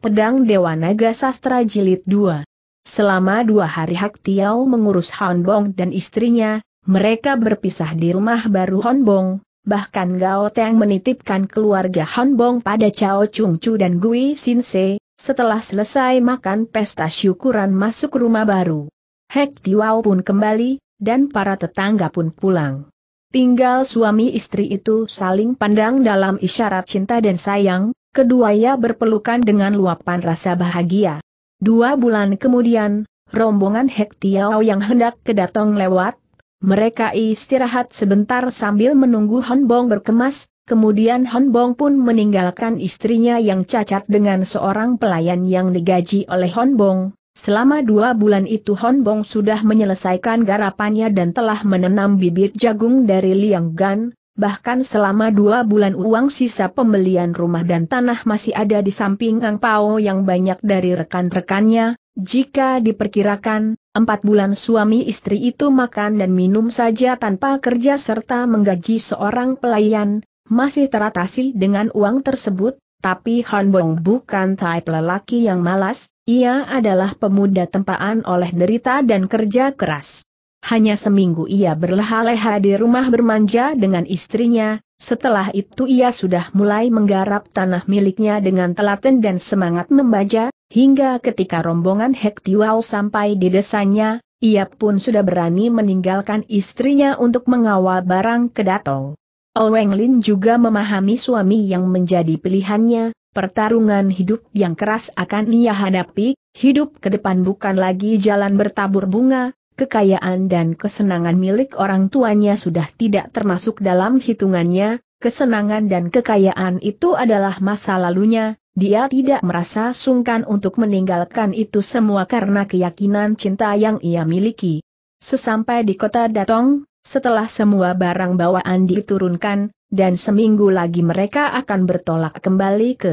Pedang Dewa Naga Sastra Jilid 2. Selama dua hari Hak Tiao mengurus Honbong dan istrinya, mereka berpisah di rumah baru Honbong, bahkan Gao Teng menitipkan keluarga Honbong pada Chao Chung Chu dan Gui Sin Se, setelah selesai makan pesta syukuran masuk rumah baru. Hek Tiao pun kembali, dan para tetangga pun pulang. Tinggal suami istri itu saling pandang dalam isyarat cinta dan sayang, Keduanya berpelukan dengan luapan rasa bahagia. Dua bulan kemudian, rombongan Hek yang hendak kedatang lewat, mereka istirahat sebentar sambil menunggu Honbong berkemas, kemudian Honbong pun meninggalkan istrinya yang cacat dengan seorang pelayan yang digaji oleh Honbong. Selama dua bulan itu Honbong sudah menyelesaikan garapannya dan telah menanam bibit jagung dari Liang Gan, bahkan selama dua bulan uang sisa pembelian rumah dan tanah masih ada di samping Kang Pao yang banyak dari rekan-rekannya, jika diperkirakan, empat bulan suami istri itu makan dan minum saja tanpa kerja serta menggaji seorang pelayan, masih teratasi dengan uang tersebut, tapi Han Bong bukan type lelaki yang malas, ia adalah pemuda tempaan oleh derita dan kerja keras. Hanya seminggu ia berleha-leha di rumah bermanja dengan istrinya, setelah itu ia sudah mulai menggarap tanah miliknya dengan telaten dan semangat membaca, hingga ketika rombongan Hektiwau sampai di desanya, ia pun sudah berani meninggalkan istrinya untuk mengawal barang ke Datong. Oweng Lin juga memahami suami yang menjadi pilihannya, Pertarungan hidup yang keras akan ia hadapi, hidup ke depan bukan lagi jalan bertabur bunga, kekayaan dan kesenangan milik orang tuanya sudah tidak termasuk dalam hitungannya, kesenangan dan kekayaan itu adalah masa lalunya, dia tidak merasa sungkan untuk meninggalkan itu semua karena keyakinan cinta yang ia miliki. Sesampai di kota Datong, setelah semua barang bawaan diturunkan, dan seminggu lagi mereka akan bertolak kembali ke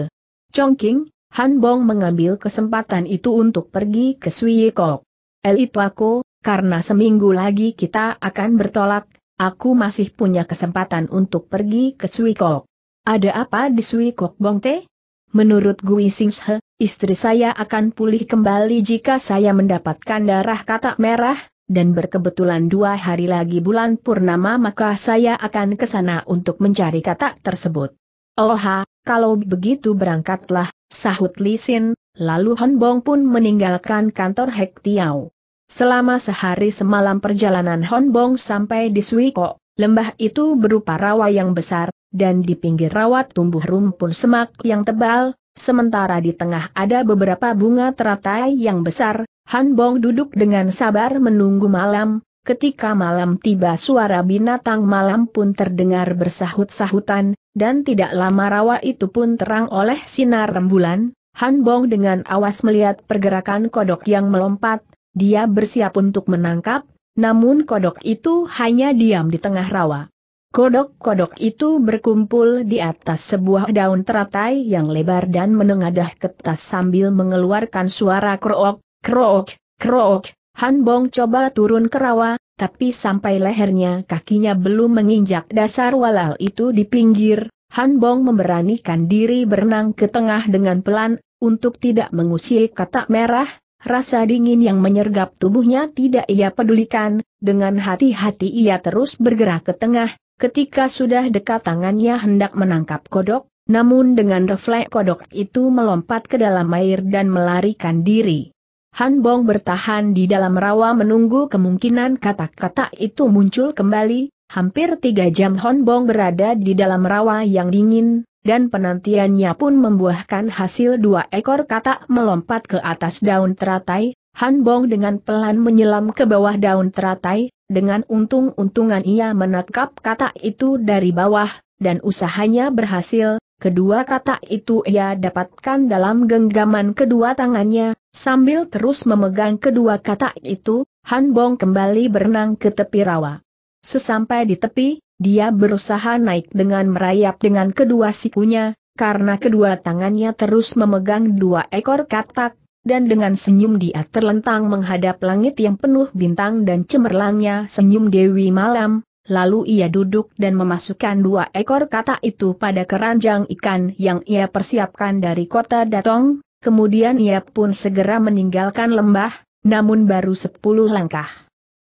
Chongqing, Han Bong mengambil kesempatan itu untuk pergi ke Suiyekok. Elitwako, karena seminggu lagi kita akan bertolak, aku masih punya kesempatan untuk pergi ke Suikok. Ada apa di Suikok Bongte? Menurut Gui Singshe, istri saya akan pulih kembali jika saya mendapatkan darah katak merah, dan berkebetulan dua hari lagi bulan purnama maka saya akan ke sana untuk mencari katak tersebut. Oha, oh kalau begitu berangkatlah, sahut Lisin, lalu Bong pun meninggalkan kantor Hek Tiau. Selama sehari semalam perjalanan Honbong sampai di Suiko, lembah itu berupa rawa yang besar, dan di pinggir rawa tumbuh rumpun semak yang tebal, sementara di tengah ada beberapa bunga teratai yang besar, Honbong duduk dengan sabar menunggu malam, Ketika malam tiba suara binatang malam pun terdengar bersahut-sahutan, dan tidak lama rawa itu pun terang oleh sinar rembulan, Han dengan awas melihat pergerakan kodok yang melompat, dia bersiap untuk menangkap, namun kodok itu hanya diam di tengah rawa. Kodok-kodok itu berkumpul di atas sebuah daun teratai yang lebar dan menengadah ke atas sambil mengeluarkan suara krook, krook, krook. Han Bong coba turun ke rawa, tapi sampai lehernya kakinya belum menginjak dasar walal itu di pinggir. Han Bong memberanikan diri berenang ke tengah dengan pelan, untuk tidak mengusik katak merah, Rasa dingin yang menyergap tubuhnya tidak ia pedulikan, dengan hati-hati ia terus bergerak ke tengah, ketika sudah dekat tangannya hendak menangkap kodok, namun dengan refleks kodok itu melompat ke dalam air dan melarikan diri. Han Bong bertahan di dalam rawa menunggu kemungkinan kata-kata itu muncul kembali, hampir tiga jam Han Bong berada di dalam rawa yang dingin, dan penantiannya pun membuahkan hasil dua ekor katak melompat ke atas daun teratai, Han Bong dengan pelan menyelam ke bawah daun teratai, dengan untung-untungan ia menangkap katak itu dari bawah, dan usahanya berhasil, Kedua kata itu ia dapatkan dalam genggaman kedua tangannya, sambil terus memegang kedua kata itu, Han Bong kembali berenang ke tepi rawa. Sesampai di tepi, dia berusaha naik dengan merayap dengan kedua sikunya, karena kedua tangannya terus memegang dua ekor katak, dan dengan senyum dia terlentang menghadap langit yang penuh bintang dan cemerlangnya senyum Dewi Malam, lalu ia duduk dan memasukkan dua ekor katak itu pada keranjang ikan yang ia persiapkan dari kota Datong, kemudian ia pun segera meninggalkan lembah, namun baru sepuluh langkah.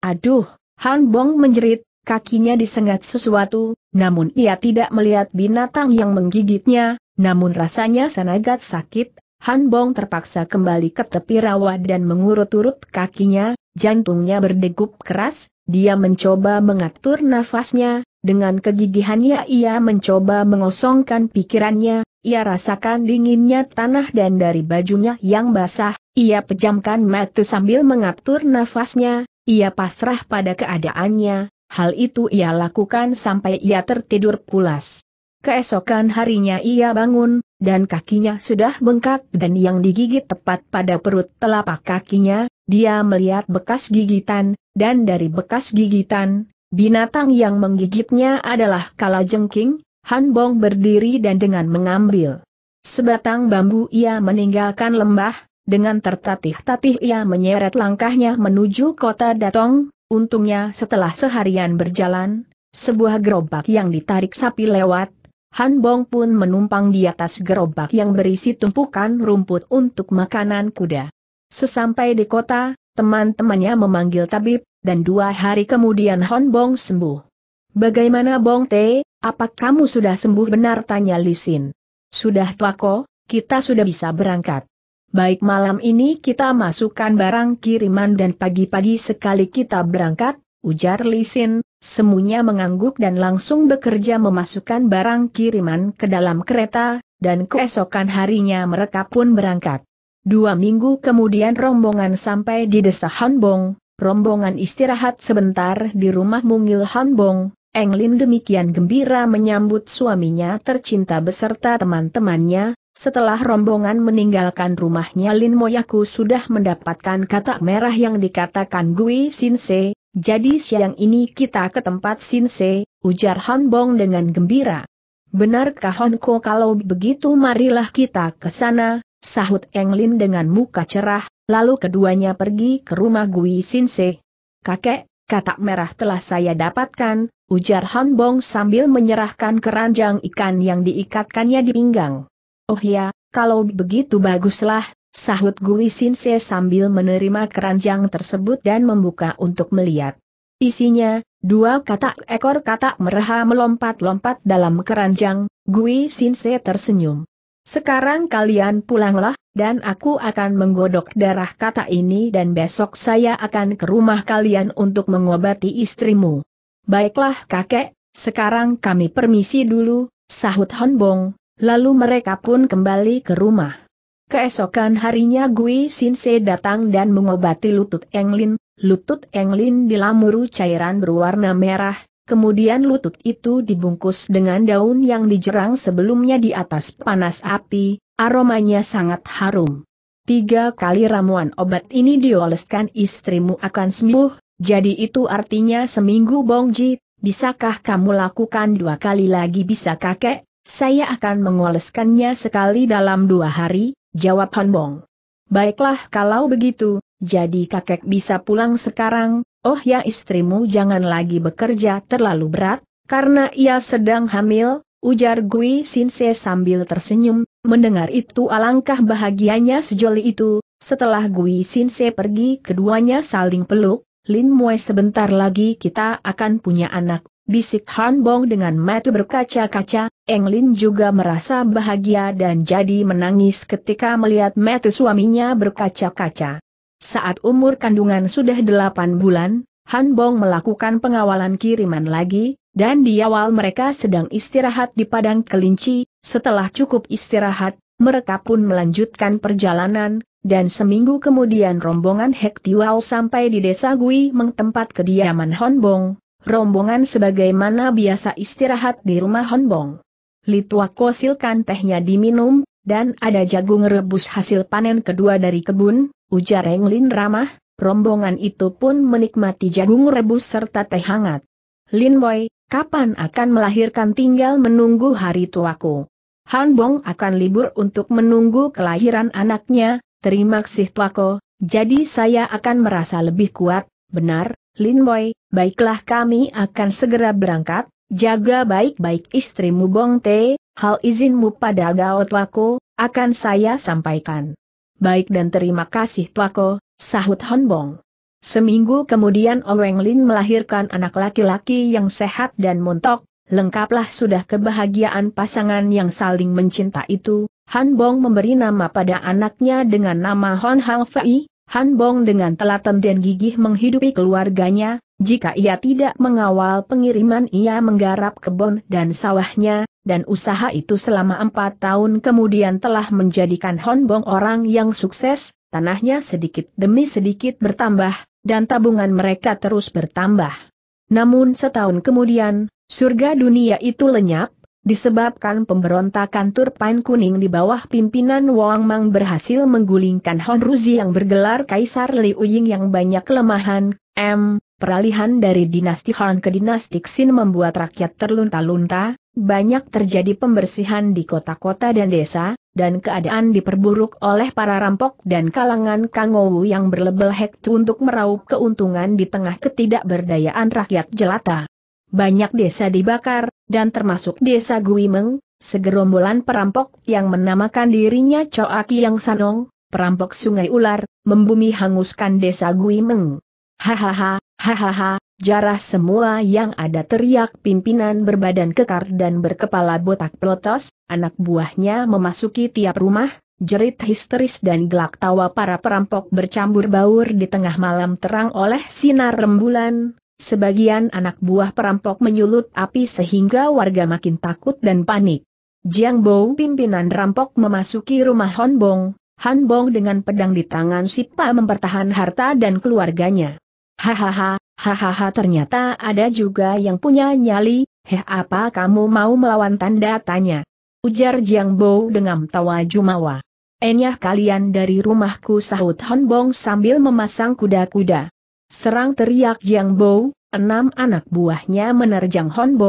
Aduh, Han Bong menjerit, kakinya disengat sesuatu, namun ia tidak melihat binatang yang menggigitnya, namun rasanya senagat sakit, Han Bong terpaksa kembali ke tepi rawa dan mengurut-urut kakinya, jantungnya berdegup keras, dia mencoba mengatur nafasnya, dengan kegigihannya ia mencoba mengosongkan pikirannya, ia rasakan dinginnya tanah dan dari bajunya yang basah, ia pejamkan mata sambil mengatur nafasnya, ia pasrah pada keadaannya, Hal itu ia lakukan sampai ia tertidur pulas. Keesokan harinya ia bangun, dan kakinya sudah bengkak dan yang digigit tepat pada perut telapak kakinya, dia melihat bekas gigitan, dan dari bekas gigitan, binatang yang menggigitnya adalah kalajengking, Han Bong berdiri dan dengan mengambil sebatang bambu ia meninggalkan lembah, dengan tertatih-tatih ia menyeret langkahnya menuju kota Datong, Untungnya setelah seharian berjalan, sebuah gerobak yang ditarik sapi lewat, Han Bong pun menumpang di atas gerobak yang berisi tumpukan rumput untuk makanan kuda. Sesampai di kota, teman-temannya memanggil tabib, dan dua hari kemudian Han Bong sembuh. Bagaimana Bong Te, apa kamu sudah sembuh benar tanya Lisin. Sudah tuako, kita sudah bisa berangkat. Baik malam ini kita masukkan barang kiriman dan pagi-pagi sekali kita berangkat, ujar Lisin, semuanya mengangguk dan langsung bekerja memasukkan barang kiriman ke dalam kereta, dan keesokan harinya mereka pun berangkat. Dua minggu kemudian rombongan sampai di desa Hanbong, rombongan istirahat sebentar di rumah mungil Hanbong, Englin demikian gembira menyambut suaminya tercinta beserta teman-temannya, setelah rombongan meninggalkan rumahnya Lin Moyaku sudah mendapatkan kata merah yang dikatakan Gui Sinse, jadi siang ini kita ke tempat Sinse, ujar Han Bong dengan gembira. Benarkah Honko kalau begitu marilah kita ke sana, sahut Eng Lin dengan muka cerah, lalu keduanya pergi ke rumah Gui Sinse. Kakek, katak merah telah saya dapatkan, ujar Han Bong sambil menyerahkan keranjang ikan yang diikatkannya di pinggang. Oh ya, kalau begitu baguslah, sahut Gui Sinse sambil menerima keranjang tersebut dan membuka untuk melihat. Isinya, dua katak ekor katak mereha melompat-lompat dalam keranjang, Gui Sinse tersenyum. Sekarang kalian pulanglah, dan aku akan menggodok darah kata ini dan besok saya akan ke rumah kalian untuk mengobati istrimu. Baiklah kakek, sekarang kami permisi dulu, sahut Honbong, Lalu mereka pun kembali ke rumah. Keesokan harinya Gui Sinse datang dan mengobati lutut Englin, lutut Englin dilamuru cairan berwarna merah, kemudian lutut itu dibungkus dengan daun yang dijerang sebelumnya di atas panas api, aromanya sangat harum. Tiga kali ramuan obat ini dioleskan istrimu akan sembuh, jadi itu artinya seminggu Bongji, bisakah kamu lakukan dua kali lagi bisa kakek? Saya akan mengoleskannya sekali dalam dua hari, jawab Bong. Baiklah kalau begitu, jadi kakek bisa pulang sekarang, oh ya istrimu jangan lagi bekerja terlalu berat, karena ia sedang hamil, ujar Gui Sinse sambil tersenyum, mendengar itu alangkah bahagianya sejoli itu, setelah Gui Sinse pergi keduanya saling peluk, Lin Mue sebentar lagi kita akan punya anak Bisik Han Bong dengan mata berkaca-kaca, Eng Lin juga merasa bahagia dan jadi menangis ketika melihat mata suaminya berkaca-kaca. Saat umur kandungan sudah delapan bulan, Han Bong melakukan pengawalan kiriman lagi, dan di awal mereka sedang istirahat di padang kelinci, setelah cukup istirahat, mereka pun melanjutkan perjalanan, dan seminggu kemudian rombongan Hek Tiwau sampai di desa Gui mengtempat kediaman Hanbong rombongan sebagaimana biasa istirahat di rumah Honbong. Litwa silkan tehnya diminum, dan ada jagung rebus hasil panen kedua dari kebun, ujar Englin ramah, rombongan itu pun menikmati jagung rebus serta teh hangat. Lin Boy, kapan akan melahirkan tinggal menunggu hari tuaku. Han Bong akan libur untuk menunggu kelahiran anaknya, terima kasih tuaku, jadi saya akan merasa lebih kuat, benar, Lin Boy, baiklah kami akan segera berangkat, jaga baik-baik istrimu Bong Te, hal izinmu pada Gao Tuako, akan saya sampaikan. Baik dan terima kasih Tuako, sahut Hon Bong. Seminggu kemudian Oweng Lin melahirkan anak laki-laki yang sehat dan montok, lengkaplah sudah kebahagiaan pasangan yang saling mencinta itu, Han Bong memberi nama pada anaknya dengan nama Hon Hang Fei, Han Bong dengan telaten dan gigih menghidupi keluarganya, jika ia tidak mengawal pengiriman ia menggarap kebun dan sawahnya, dan usaha itu selama empat tahun kemudian telah menjadikan Han Bong orang yang sukses, tanahnya sedikit demi sedikit bertambah, dan tabungan mereka terus bertambah. Namun setahun kemudian, surga dunia itu lenyap, Disebabkan pemberontakan Turpain Kuning di bawah pimpinan Wang Mang berhasil menggulingkan Hon Ruzi yang bergelar Kaisar Liu Ying yang banyak kelemahan, M. Peralihan dari dinasti Han ke dinasti Xin membuat rakyat terlunta-lunta, banyak terjadi pembersihan di kota-kota dan desa, dan keadaan diperburuk oleh para rampok dan kalangan Kangowu yang berlebel hektu untuk meraup keuntungan di tengah ketidakberdayaan rakyat jelata. Banyak desa dibakar, dan termasuk desa Guimeng, segerombolan perampok yang menamakan dirinya Coaki Yang Sanong, perampok sungai ular, membumi hanguskan desa Guimeng. Hahaha, hahaha, jarah semua yang ada teriak pimpinan berbadan kekar dan berkepala botak pelotos, anak buahnya memasuki tiap rumah, jerit histeris dan gelak tawa para perampok bercampur baur di tengah malam terang oleh sinar rembulan, Sebagian anak buah perampok menyulut api sehingga warga makin takut dan panik. Jiang Bo pimpinan rampok memasuki rumah Han Bong. Han Bong dengan pedang di tangan Sipa mempertahan harta dan keluarganya. Hahaha, hahaha ternyata ada juga yang punya nyali, heh apa kamu mau melawan tanda tanya. Ujar Jiang Bo dengan tawa jumawa. Enyah kalian dari rumahku sahut Han Bong sambil memasang kuda-kuda. Serang teriak Jiang Bo, enam anak buahnya menerjang Han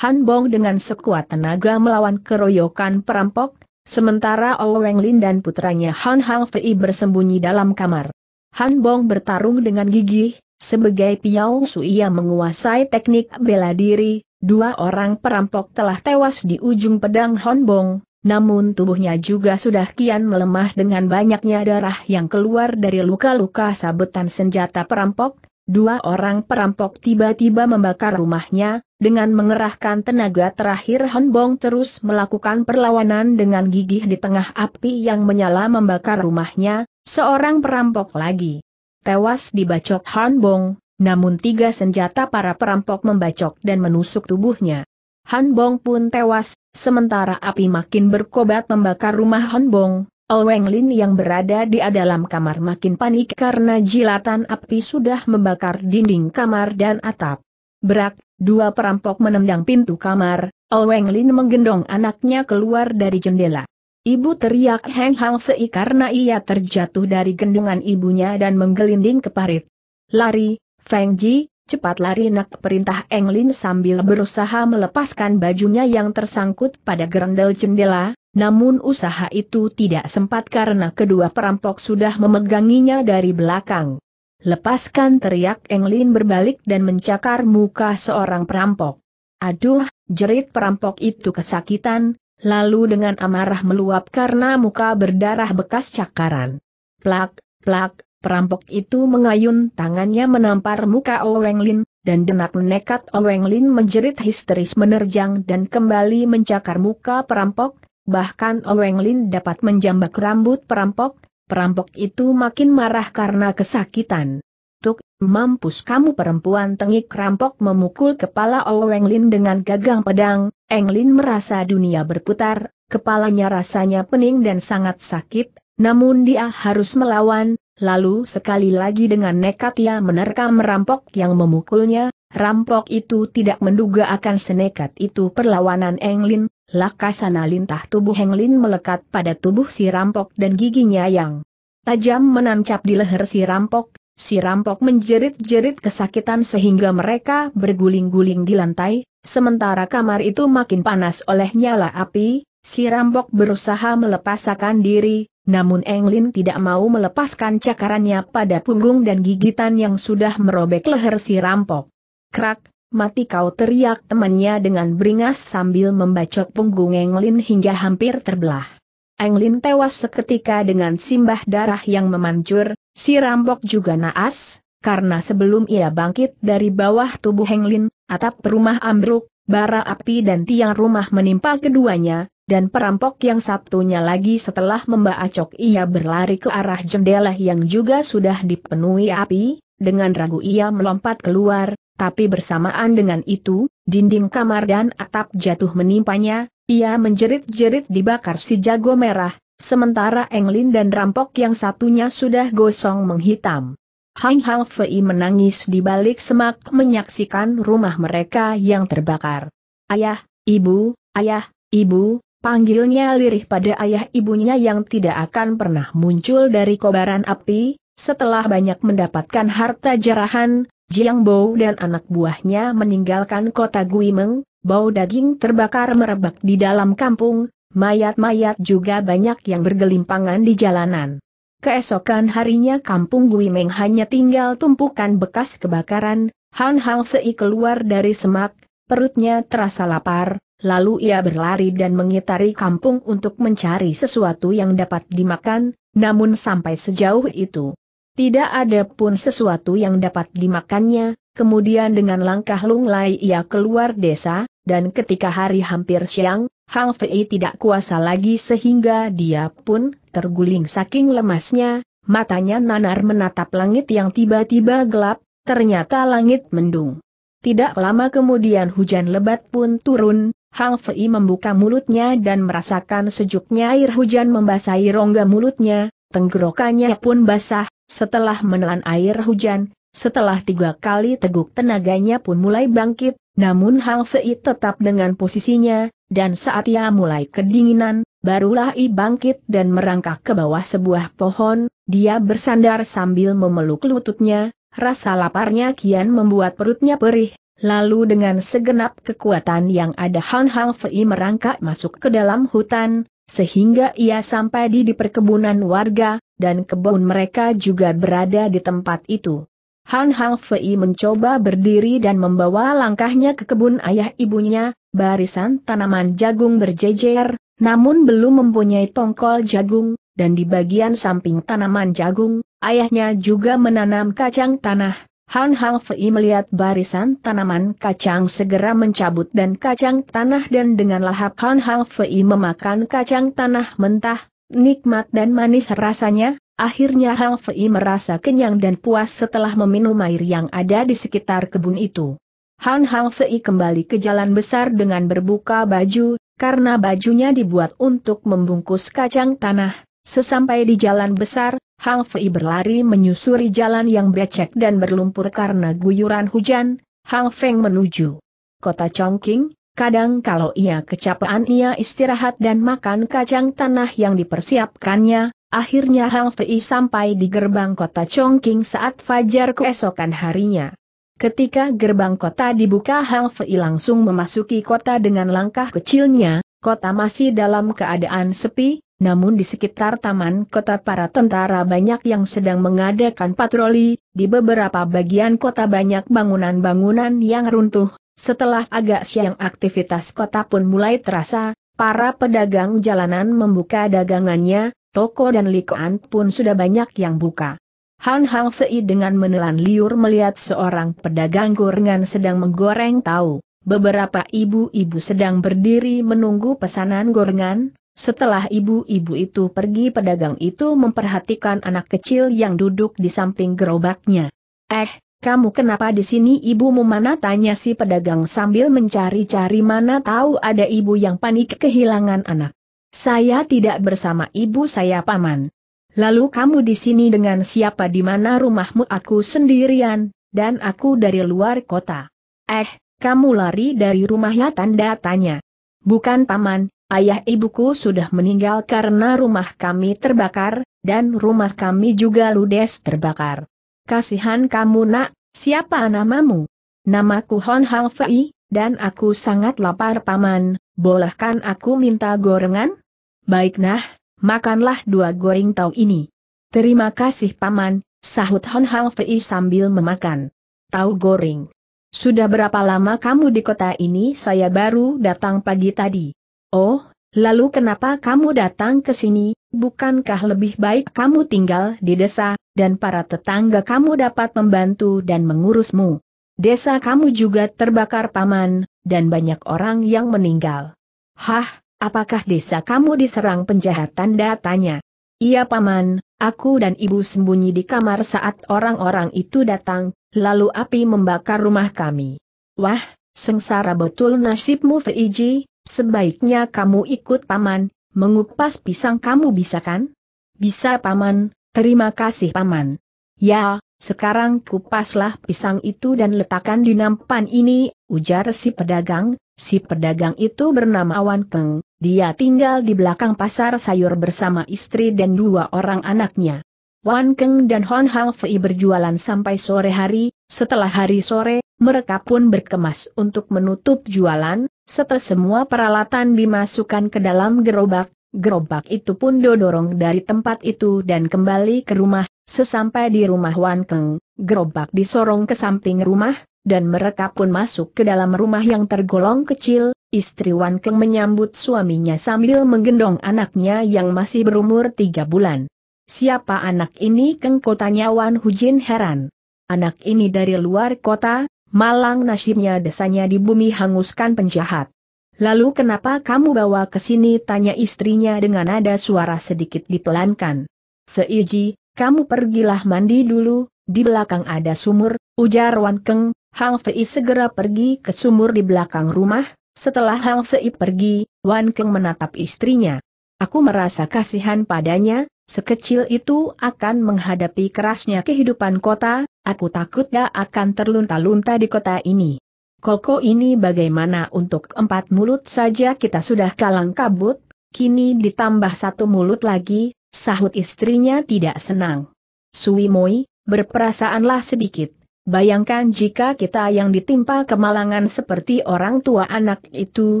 Bong dengan sekuat tenaga melawan keroyokan perampok, sementara Oweng Lin dan putranya Han Hang Fei bersembunyi dalam kamar. Han Bong bertarung dengan gigih, sebagai Piao Su ia menguasai teknik bela diri, dua orang perampok telah tewas di ujung pedang Han Bong. Namun tubuhnya juga sudah kian melemah dengan banyaknya darah yang keluar dari luka-luka sabetan senjata perampok, dua orang perampok tiba-tiba membakar rumahnya, dengan mengerahkan tenaga terakhir Bong terus melakukan perlawanan dengan gigih di tengah api yang menyala membakar rumahnya, seorang perampok lagi. Tewas dibacok Bong. namun tiga senjata para perampok membacok dan menusuk tubuhnya. Han Bong pun tewas, sementara api makin berkobat membakar rumah Han Bong. Weng Lin yang berada di dalam kamar makin panik karena jilatan api sudah membakar dinding kamar dan atap. Berak, dua perampok menendang pintu kamar, Weng Lin menggendong anaknya keluar dari jendela. Ibu teriak Heng Hang Fei karena ia terjatuh dari gendongan ibunya dan menggelinding ke parit. Lari, Feng Ji, Cepat lari nak perintah Englin sambil berusaha melepaskan bajunya yang tersangkut pada gerendel jendela, namun usaha itu tidak sempat karena kedua perampok sudah memeganginya dari belakang. Lepaskan teriak Englin berbalik dan mencakar muka seorang perampok. Aduh, jerit perampok itu kesakitan, lalu dengan amarah meluap karena muka berdarah bekas cakaran. Plak, plak, Perampok itu mengayun tangannya menampar muka Oweng Lin, dan denak nekat Oweng Lin menjerit histeris menerjang dan kembali mencakar muka perampok, bahkan Oweng Lin dapat menjambak rambut perampok, perampok itu makin marah karena kesakitan. Tuk, mampus kamu perempuan tengik rampok memukul kepala Oweng Lin dengan gagang pedang, Eng Lin merasa dunia berputar, kepalanya rasanya pening dan sangat sakit, namun dia harus melawan, Lalu sekali lagi dengan nekat ia menerkam merampok yang memukulnya, rampok itu tidak menduga akan senekat itu perlawanan Englin, lakasana lintah tubuh Englin melekat pada tubuh si rampok dan giginya yang tajam menancap di leher si rampok, si rampok menjerit-jerit kesakitan sehingga mereka berguling-guling di lantai, sementara kamar itu makin panas oleh nyala api, Si Rambok berusaha melepaskan diri, namun Englin tidak mau melepaskan cakarannya pada punggung dan gigitan yang sudah merobek leher si Rambok. Krak, mati kau teriak temannya dengan beringas sambil membacok punggung Englin hingga hampir terbelah. Englin tewas seketika dengan simbah darah yang memancur, si Rambok juga naas, karena sebelum ia bangkit dari bawah tubuh Englin, atap rumah ambruk, bara api dan tiang rumah menimpa keduanya, dan perampok yang satunya lagi setelah membacok ia berlari ke arah jendela yang juga sudah dipenuhi api, dengan ragu ia melompat keluar, tapi bersamaan dengan itu, dinding kamar dan atap jatuh menimpanya, ia menjerit-jerit dibakar si jago merah, sementara Englin dan rampok yang satunya sudah gosong menghitam. Hang Hang Fei menangis di balik semak menyaksikan rumah mereka yang terbakar. Ayah, ibu, ayah, ibu, Panggilnya lirih pada ayah ibunya yang tidak akan pernah muncul dari kobaran api, setelah banyak mendapatkan harta jarahan, Jiang Bao dan anak buahnya meninggalkan kota Guimeng, bau daging terbakar merebak di dalam kampung, mayat-mayat juga banyak yang bergelimpangan di jalanan. Keesokan harinya kampung Guimeng hanya tinggal tumpukan bekas kebakaran, Han Hang Fei keluar dari semak, perutnya terasa lapar, lalu ia berlari dan mengitari kampung untuk mencari sesuatu yang dapat dimakan, namun sampai sejauh itu. Tidak ada pun sesuatu yang dapat dimakannya, kemudian dengan langkah lunglai ia keluar desa, dan ketika hari hampir siang, Hang Fei tidak kuasa lagi sehingga dia pun terguling saking lemasnya, matanya nanar menatap langit yang tiba-tiba gelap, ternyata langit mendung. Tidak lama kemudian hujan lebat pun turun, Hang Fei membuka mulutnya dan merasakan sejuknya air hujan membasahi rongga mulutnya, tenggorokannya pun basah, setelah menelan air hujan, setelah tiga kali teguk tenaganya pun mulai bangkit, namun Hang Fei tetap dengan posisinya, dan saat ia mulai kedinginan, barulah ia bangkit dan merangkak ke bawah sebuah pohon, dia bersandar sambil memeluk lututnya, rasa laparnya kian membuat perutnya perih, Lalu dengan segenap kekuatan yang ada Han Hang Fei merangkak masuk ke dalam hutan, sehingga ia sampai di, di perkebunan warga, dan kebun mereka juga berada di tempat itu. Han Hang Fei mencoba berdiri dan membawa langkahnya ke kebun ayah ibunya, barisan tanaman jagung berjejer, namun belum mempunyai tongkol jagung, dan di bagian samping tanaman jagung, ayahnya juga menanam kacang tanah, Han Hang Fei melihat barisan tanaman kacang segera mencabut dan kacang tanah dan dengan lahap Han Hang Fei memakan kacang tanah mentah, nikmat dan manis rasanya, akhirnya Hang Fei merasa kenyang dan puas setelah meminum air yang ada di sekitar kebun itu. Han Hang Fei kembali ke jalan besar dengan berbuka baju, karena bajunya dibuat untuk membungkus kacang tanah, Sesampai di jalan besar, Hang Fei berlari menyusuri jalan yang becek dan berlumpur karena guyuran hujan, Hang Feng menuju kota Chongqing, kadang kalau ia kecapean ia istirahat dan makan kacang tanah yang dipersiapkannya, akhirnya Hang Fei sampai di gerbang kota Chongqing saat fajar keesokan harinya. Ketika gerbang kota dibuka Hang Fei langsung memasuki kota dengan langkah kecilnya, kota masih dalam keadaan sepi, namun di sekitar taman kota para tentara banyak yang sedang mengadakan patroli, di beberapa bagian kota banyak bangunan-bangunan yang runtuh, setelah agak siang aktivitas kota pun mulai terasa, para pedagang jalanan membuka dagangannya, toko dan likoan pun sudah banyak yang buka. Han Hang Fei dengan menelan liur melihat seorang pedagang gorengan sedang menggoreng tahu. Beberapa ibu-ibu sedang berdiri menunggu pesanan gorengan, setelah ibu-ibu itu pergi pedagang itu memperhatikan anak kecil yang duduk di samping gerobaknya. Eh, kamu kenapa di sini ibumu mana tanya si pedagang sambil mencari-cari mana tahu ada ibu yang panik kehilangan anak. Saya tidak bersama ibu saya paman. Lalu kamu di sini dengan siapa di mana rumahmu aku sendirian, dan aku dari luar kota. Eh, kamu lari dari rumahnya tanda tanya. Bukan paman, Ayah ibuku sudah meninggal karena rumah kami terbakar, dan rumah kami juga ludes terbakar. Kasihan kamu nak, siapa namamu? Namaku Hon Hang Fei, dan aku sangat lapar paman, bolehkan aku minta gorengan? Baik nah, makanlah dua goreng tau ini. Terima kasih paman, sahut Hon Hang Fei sambil memakan. Tau goreng. Sudah berapa lama kamu di kota ini? Saya baru datang pagi tadi. Oh, lalu kenapa kamu datang ke sini, bukankah lebih baik kamu tinggal di desa, dan para tetangga kamu dapat membantu dan mengurusmu. Desa kamu juga terbakar paman, dan banyak orang yang meninggal. Hah, apakah desa kamu diserang penjahat tanda tanya? Iya paman, aku dan ibu sembunyi di kamar saat orang-orang itu datang, lalu api membakar rumah kami. Wah, sengsara betul nasibmu Feiji, Sebaiknya kamu ikut paman, mengupas pisang kamu bisa kan? Bisa paman, terima kasih paman. Ya, sekarang kupaslah pisang itu dan letakkan di nampan ini, ujar si pedagang, si pedagang itu bernama Wan Keng, dia tinggal di belakang pasar sayur bersama istri dan dua orang anaknya. Wan Keng dan Hon Hang Fei berjualan sampai sore hari, setelah hari sore, mereka pun berkemas untuk menutup jualan, setelah semua peralatan dimasukkan ke dalam gerobak, gerobak itu pun dodorong dari tempat itu dan kembali ke rumah. Sesampai di rumah Wan Keng, gerobak disorong ke samping rumah, dan mereka pun masuk ke dalam rumah yang tergolong kecil. Istri Wan Keng menyambut suaminya sambil menggendong anaknya yang masih berumur tiga bulan. Siapa anak ini? Keng kotanya Wan Hujin heran. Anak ini dari luar kota, Malang nasibnya desanya di bumi hanguskan penjahat. Lalu kenapa kamu bawa ke sini? Tanya istrinya dengan nada suara sedikit dipelankan. Seiji, kamu pergilah mandi dulu, di belakang ada sumur, ujar Wan Keng, Hang Fei segera pergi ke sumur di belakang rumah, setelah Hang Fei pergi, Wan Keng menatap istrinya. Aku merasa kasihan padanya, sekecil itu akan menghadapi kerasnya kehidupan kota, Aku takut dia akan terlunta-lunta di kota ini. Koko ini bagaimana untuk empat mulut saja kita sudah kalang kabut, kini ditambah satu mulut lagi, sahut istrinya tidak senang. Sui Moi, berperasaanlah sedikit. Bayangkan jika kita yang ditimpa kemalangan seperti orang tua anak itu,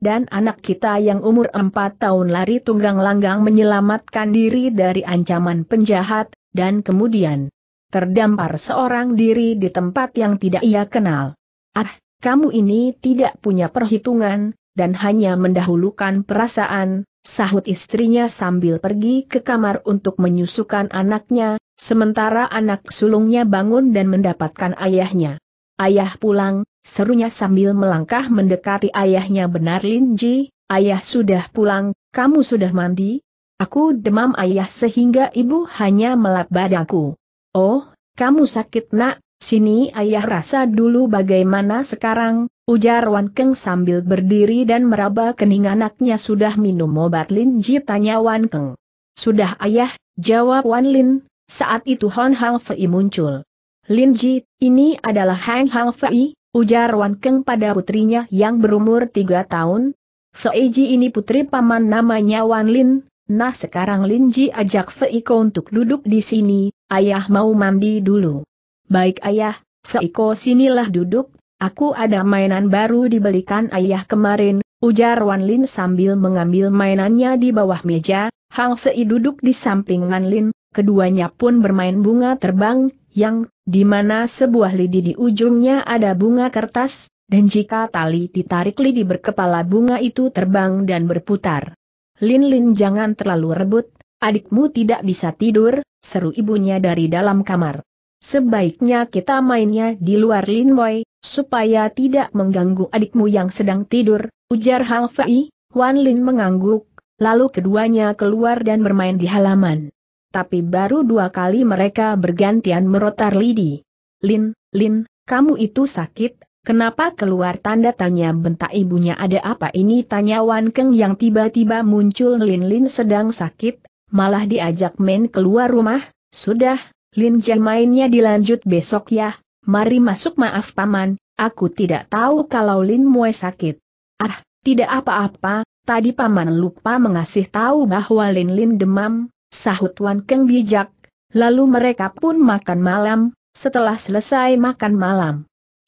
dan anak kita yang umur empat tahun lari tunggang langgang menyelamatkan diri dari ancaman penjahat, dan kemudian, terdampar seorang diri di tempat yang tidak ia kenal. Ah, kamu ini tidak punya perhitungan, dan hanya mendahulukan perasaan, sahut istrinya sambil pergi ke kamar untuk menyusukan anaknya, sementara anak sulungnya bangun dan mendapatkan ayahnya. Ayah pulang, serunya sambil melangkah mendekati ayahnya benar Linji, ayah sudah pulang, kamu sudah mandi? Aku demam ayah sehingga ibu hanya melap badaku. Oh, kamu sakit nak, sini ayah rasa dulu bagaimana sekarang, ujar Wan Keng sambil berdiri dan meraba kening anaknya sudah minum obat linji tanya Wan Keng. Sudah ayah, jawab Wan Lin, saat itu Hon Hang Fei muncul. Lin Ji, ini adalah Hang Hang Fei, ujar Wan Keng pada putrinya yang berumur tiga tahun. Seiji ini putri paman namanya Wan Lin, Nah sekarang Linji ajak Feiko untuk duduk di sini, ayah mau mandi dulu. Baik ayah, Feiko sinilah duduk, aku ada mainan baru dibelikan ayah kemarin, ujar Wan Lin sambil mengambil mainannya di bawah meja, Hang Fei duduk di samping Wan Lin, keduanya pun bermain bunga terbang, yang, di mana sebuah lidi di ujungnya ada bunga kertas, dan jika tali ditarik lidi berkepala bunga itu terbang dan berputar. Lin Lin jangan terlalu rebut, adikmu tidak bisa tidur, seru ibunya dari dalam kamar. Sebaiknya kita mainnya di luar Lin Wei, supaya tidak mengganggu adikmu yang sedang tidur, ujar Hang Fei, Wan Lin mengangguk, lalu keduanya keluar dan bermain di halaman. Tapi baru dua kali mereka bergantian merotar lidi. Lin, Lin, kamu itu sakit, Kenapa keluar tanda tanya bentak ibunya ada apa ini tanya Wan Keng yang tiba-tiba muncul Lin Lin sedang sakit, malah diajak main keluar rumah, sudah, Lin Jai mainnya dilanjut besok ya, mari masuk maaf paman, aku tidak tahu kalau Lin Mue sakit. Ah, tidak apa-apa, tadi paman lupa mengasih tahu bahwa Lin Lin demam, sahut Wan Keng bijak, lalu mereka pun makan malam, setelah selesai makan malam.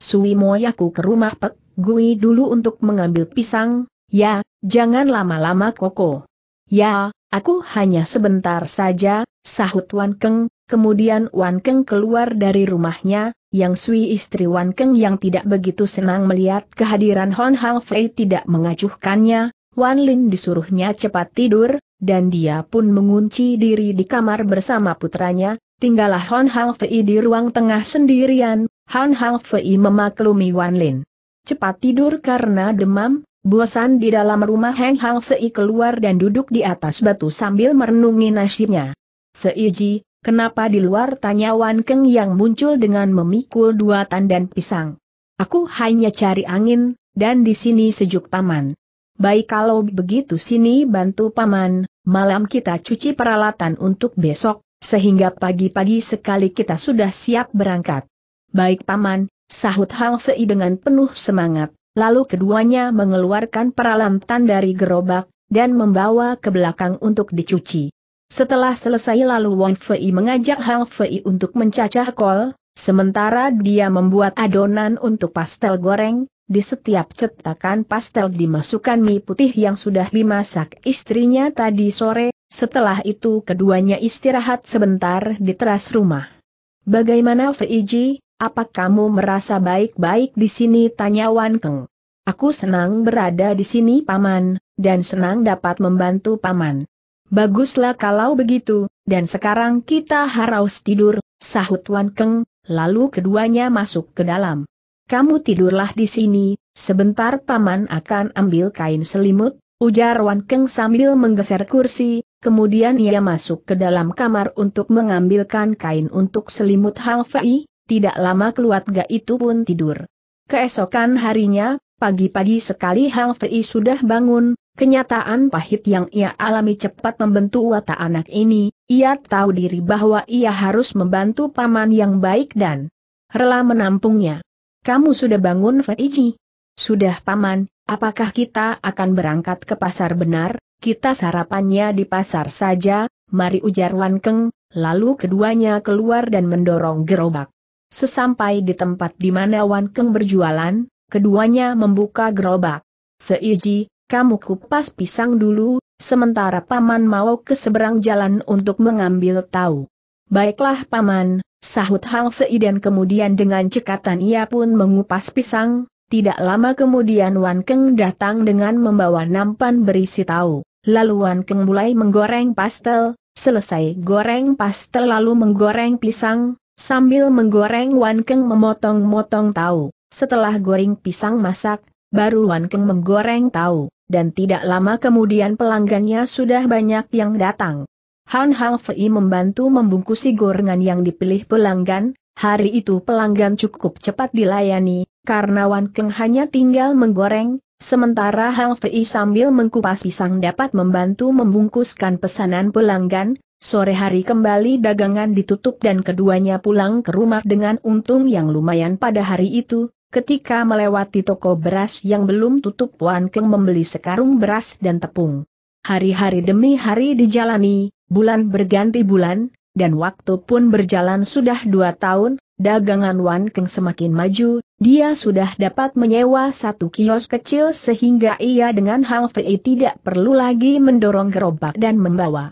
Sui moyaku ke rumah Pek Gui dulu untuk mengambil pisang, ya, jangan lama-lama koko. Ya, aku hanya sebentar saja, sahut Wan Keng, kemudian Wan Keng keluar dari rumahnya, yang Sui istri Wan Keng yang tidak begitu senang melihat kehadiran Hon Hang Fei tidak mengacuhkannya, Wan Lin disuruhnya cepat tidur, dan dia pun mengunci diri di kamar bersama putranya, tinggallah Hon Hang Fei di ruang tengah sendirian, Han Hang Fei memaklumi Wan Lin. Cepat tidur karena demam, bosan di dalam rumah Han Hang Fei keluar dan duduk di atas batu sambil merenungi nasibnya. Fei Ji, kenapa di luar tanya Wan Keng yang muncul dengan memikul dua tandan pisang. Aku hanya cari angin, dan di sini sejuk paman. Baik kalau begitu sini bantu paman, malam kita cuci peralatan untuk besok, sehingga pagi-pagi sekali kita sudah siap berangkat. Baik paman, sahut Hang Fei dengan penuh semangat. Lalu keduanya mengeluarkan peralatan dari gerobak, dan membawa ke belakang untuk dicuci. Setelah selesai lalu Wang Fei mengajak Hang Fei untuk mencacah kol, sementara dia membuat adonan untuk pastel goreng, di setiap cetakan pastel dimasukkan mie putih yang sudah dimasak istrinya tadi sore, setelah itu keduanya istirahat sebentar di teras rumah. Bagaimana Fei Ji? Apa kamu merasa baik-baik di sini? Tanya Wan Keng. Aku senang berada di sini Paman, dan senang dapat membantu Paman. Baguslah kalau begitu, dan sekarang kita harus tidur, sahut Wan Keng, lalu keduanya masuk ke dalam. Kamu tidurlah di sini, sebentar Paman akan ambil kain selimut, ujar Wan Keng sambil menggeser kursi, kemudian ia masuk ke dalam kamar untuk mengambilkan kain untuk selimut Fei. Tidak lama keluarga itu pun tidur. Keesokan harinya, pagi-pagi sekali Hang Fei sudah bangun, kenyataan pahit yang ia alami cepat membentuk watak anak ini, ia tahu diri bahwa ia harus membantu paman yang baik dan rela menampungnya. Kamu sudah bangun Feiji? Sudah paman, apakah kita akan berangkat ke pasar benar? Kita sarapannya di pasar saja, mari ujar Wan Keng, lalu keduanya keluar dan mendorong gerobak. Sesampai di tempat di mana Wan Keng berjualan, keduanya membuka gerobak. Seiji, kamu kupas pisang dulu, sementara paman mau ke seberang jalan untuk mengambil tahu. Baiklah paman, sahut Hang Fei dan kemudian dengan cekatan ia pun mengupas pisang, tidak lama kemudian Wan Keng datang dengan membawa nampan berisi tahu. Lalu Wan Keng mulai menggoreng pastel, selesai goreng pastel lalu menggoreng pisang, Sambil menggoreng Wan Keng memotong-motong tahu, setelah goreng pisang masak, baru Wan Keng menggoreng tahu, dan tidak lama kemudian pelanggannya sudah banyak yang datang. Han Hang Fei membantu membungkusi gorengan yang dipilih pelanggan, hari itu pelanggan cukup cepat dilayani, karena Wan Keng hanya tinggal menggoreng, sementara Hang Fei sambil mengkupas pisang dapat membantu membungkuskan pesanan pelanggan, Sore hari kembali dagangan ditutup dan keduanya pulang ke rumah dengan untung yang lumayan pada hari itu. Ketika melewati toko beras yang belum tutup Wan Keng membeli sekarung beras dan tepung. Hari-hari demi hari dijalani, bulan berganti bulan, dan waktu pun berjalan sudah dua tahun, dagangan Wan Keng semakin maju, dia sudah dapat menyewa satu kios kecil sehingga ia dengan Hang Fei tidak perlu lagi mendorong gerobak dan membawa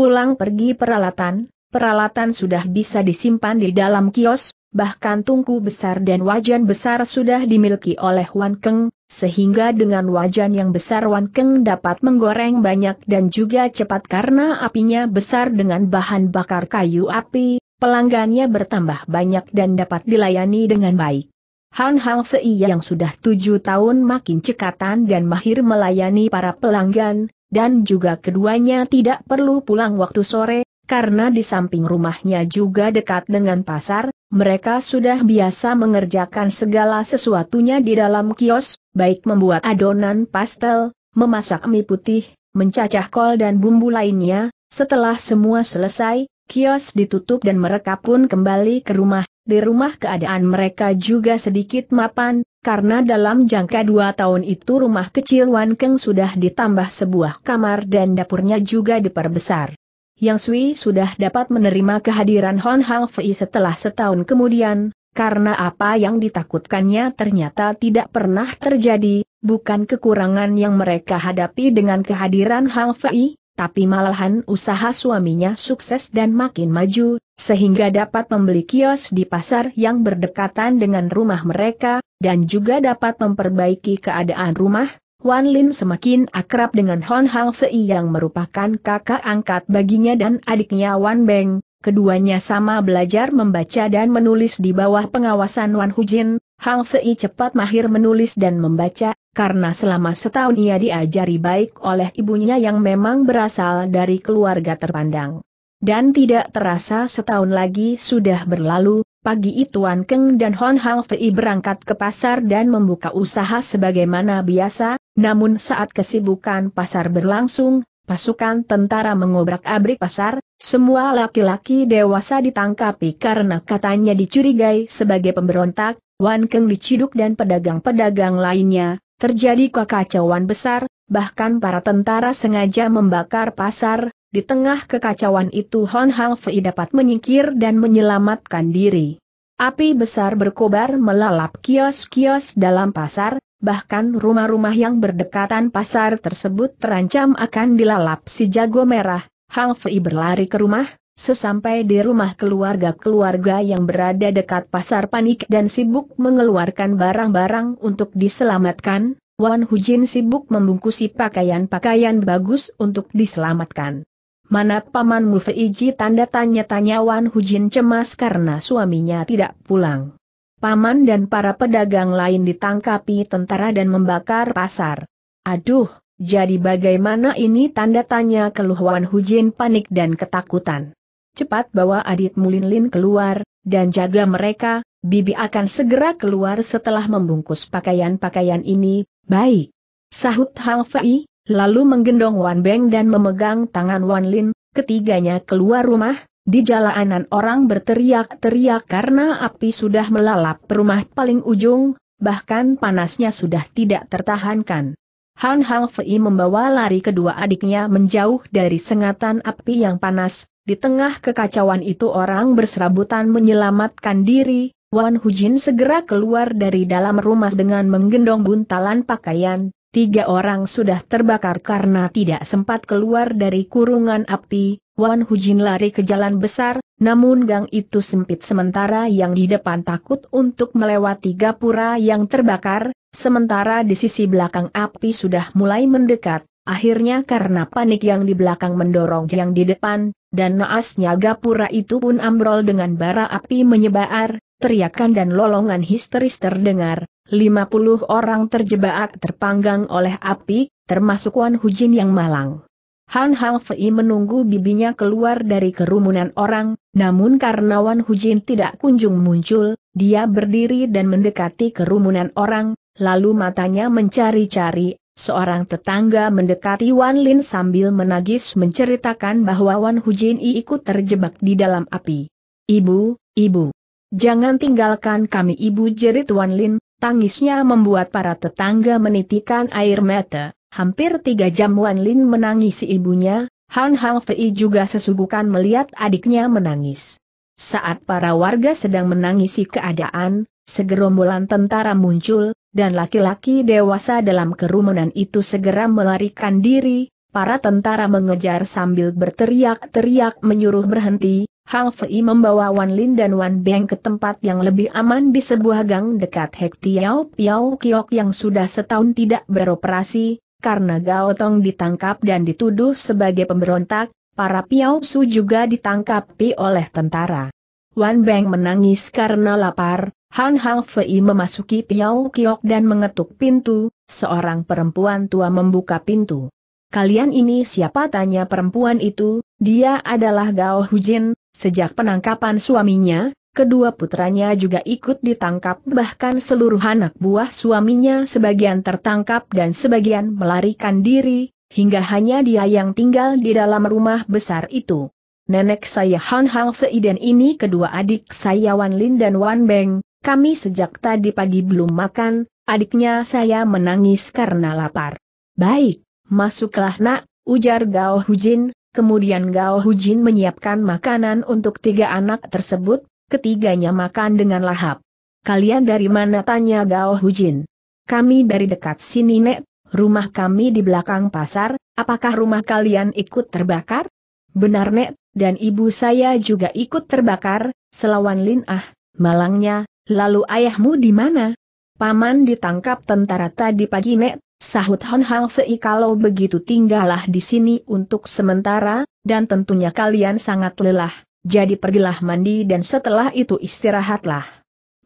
Pulang pergi peralatan, peralatan sudah bisa disimpan di dalam kios, bahkan tungku besar dan wajan besar sudah dimiliki oleh Wan Keng, sehingga dengan wajan yang besar Wan Keng dapat menggoreng banyak dan juga cepat karena apinya besar dengan bahan bakar kayu api, pelanggannya bertambah banyak dan dapat dilayani dengan baik. Han Hang Sei yang sudah tujuh tahun makin cekatan dan mahir melayani para pelanggan, dan juga keduanya tidak perlu pulang waktu sore, karena di samping rumahnya juga dekat dengan pasar, mereka sudah biasa mengerjakan segala sesuatunya di dalam kios, baik membuat adonan pastel, memasak mie putih, mencacah kol dan bumbu lainnya, setelah semua selesai, kios ditutup dan mereka pun kembali ke rumah, di rumah keadaan mereka juga sedikit mapan, karena dalam jangka dua tahun itu rumah kecil Wan Keng sudah ditambah sebuah kamar dan dapurnya juga diperbesar. Yang Sui sudah dapat menerima kehadiran Hon Hang Fei setelah setahun kemudian, karena apa yang ditakutkannya ternyata tidak pernah terjadi, bukan kekurangan yang mereka hadapi dengan kehadiran Hang Fei, tapi malahan usaha suaminya sukses dan makin maju, sehingga dapat membeli kios di pasar yang berdekatan dengan rumah mereka, dan juga dapat memperbaiki keadaan rumah, Wan Lin semakin akrab dengan Hon Hang Fei yang merupakan kakak angkat baginya dan adiknya Wan Beng, keduanya sama belajar membaca dan menulis di bawah pengawasan Wan Hujin, Hang Fei cepat mahir menulis dan membaca, karena selama setahun ia diajari baik oleh ibunya yang memang berasal dari keluarga terpandang. Dan tidak terasa setahun lagi sudah berlalu, Pagi itu Wan Keng dan Hon Hang Fei berangkat ke pasar dan membuka usaha sebagaimana biasa, namun saat kesibukan pasar berlangsung, pasukan tentara mengobrak-abrik pasar, semua laki-laki dewasa ditangkapi karena katanya dicurigai sebagai pemberontak, Wan Keng diciduk dan pedagang-pedagang lainnya, terjadi kekacauan besar, bahkan para tentara sengaja membakar pasar, di tengah kekacauan itu Hon Hang Fei dapat menyingkir dan menyelamatkan diri. Api besar berkobar melalap kios-kios dalam pasar, bahkan rumah-rumah yang berdekatan pasar tersebut terancam akan dilalap si jago merah. Hang Fei berlari ke rumah, sesampai di rumah keluarga-keluarga yang berada dekat pasar panik dan sibuk mengeluarkan barang-barang untuk diselamatkan, Wan Hujin sibuk membungkusi pakaian-pakaian bagus untuk diselamatkan. Mana pamanmu Feiji tanda tanya-tanya Wan Hujin cemas karena suaminya tidak pulang. Paman dan para pedagang lain ditangkapi tentara dan membakar pasar. Aduh, jadi bagaimana ini tanda tanya keluh Wan Hujin panik dan ketakutan. Cepat bawa Adit Mulinlin keluar, dan jaga mereka, Bibi akan segera keluar setelah membungkus pakaian-pakaian ini, baik. Sahut Hang Fei, lalu menggendong Wan Beng dan memegang tangan Wan Lin, ketiganya keluar rumah, di jalanan orang berteriak-teriak karena api sudah melalap rumah paling ujung, bahkan panasnya sudah tidak tertahankan. Han Hang Fei membawa lari kedua adiknya menjauh dari sengatan api yang panas, di tengah kekacauan itu orang berserabutan menyelamatkan diri, Wan Hujin segera keluar dari dalam rumah dengan menggendong buntalan pakaian, Tiga orang sudah terbakar karena tidak sempat keluar dari kurungan api, Wan Hujin lari ke jalan besar, namun gang itu sempit sementara yang di depan takut untuk melewati gapura yang terbakar, sementara di sisi belakang api sudah mulai mendekat, akhirnya karena panik yang di belakang mendorong yang di depan, dan naasnya gapura itu pun ambrol dengan bara api menyebar, teriakan dan lolongan histeris terdengar, 50 orang terjebak terpanggang oleh api, termasuk Wan Hujin yang malang. Han Hang Fei menunggu bibinya keluar dari kerumunan orang, namun karena Wan Hujin tidak kunjung muncul, dia berdiri dan mendekati kerumunan orang, lalu matanya mencari-cari, seorang tetangga mendekati Wan Lin sambil menagis menceritakan bahwa Wan Hujin ikut terjebak di dalam api. Ibu, ibu. Jangan tinggalkan kami ibu jerit Wan Lin, tangisnya membuat para tetangga menitikan air mata. Hampir tiga jam Wan Lin menangisi ibunya, Han Hang Fei juga sesugukan melihat adiknya menangis. Saat para warga sedang menangisi keadaan, segerombolan tentara muncul, dan laki-laki dewasa dalam kerumunan itu segera melarikan diri, para tentara mengejar sambil berteriak-teriak menyuruh berhenti, Hang Fei membawa Wan Lin dan Wan Beng ke tempat yang lebih aman di sebuah gang dekat Hek Tiao Piao Kiok yang sudah setahun tidak beroperasi, karena Gao Tong ditangkap dan dituduh sebagai pemberontak, para Piao Su juga ditangkapi oleh tentara. Wan Beng menangis karena lapar, Han Hang Fei memasuki Piao Kiok dan mengetuk pintu, seorang perempuan tua membuka pintu. Kalian ini siapa tanya perempuan itu, dia adalah Gao Hujin, Sejak penangkapan suaminya, kedua putranya juga ikut ditangkap bahkan seluruh anak buah suaminya sebagian tertangkap dan sebagian melarikan diri, hingga hanya dia yang tinggal di dalam rumah besar itu. Nenek saya Han Hang Fei dan ini kedua adik saya Wan Lin dan Wan Beng, kami sejak tadi pagi belum makan, adiknya saya menangis karena lapar. Baik, masuklah nak, ujar Gao Hujin, Kemudian Gao Hujin menyiapkan makanan untuk tiga anak tersebut, ketiganya makan dengan lahap. Kalian dari mana tanya Gao Hujin? Kami dari dekat sini Nek, rumah kami di belakang pasar, apakah rumah kalian ikut terbakar? Benar Nek, dan ibu saya juga ikut terbakar, selawan Lin Ah, malangnya, lalu ayahmu di mana? Paman ditangkap tentara tadi pagi Nek, Sahut Hon Hang Fei kalau begitu tinggallah di sini untuk sementara, dan tentunya kalian sangat lelah, jadi pergilah mandi dan setelah itu istirahatlah.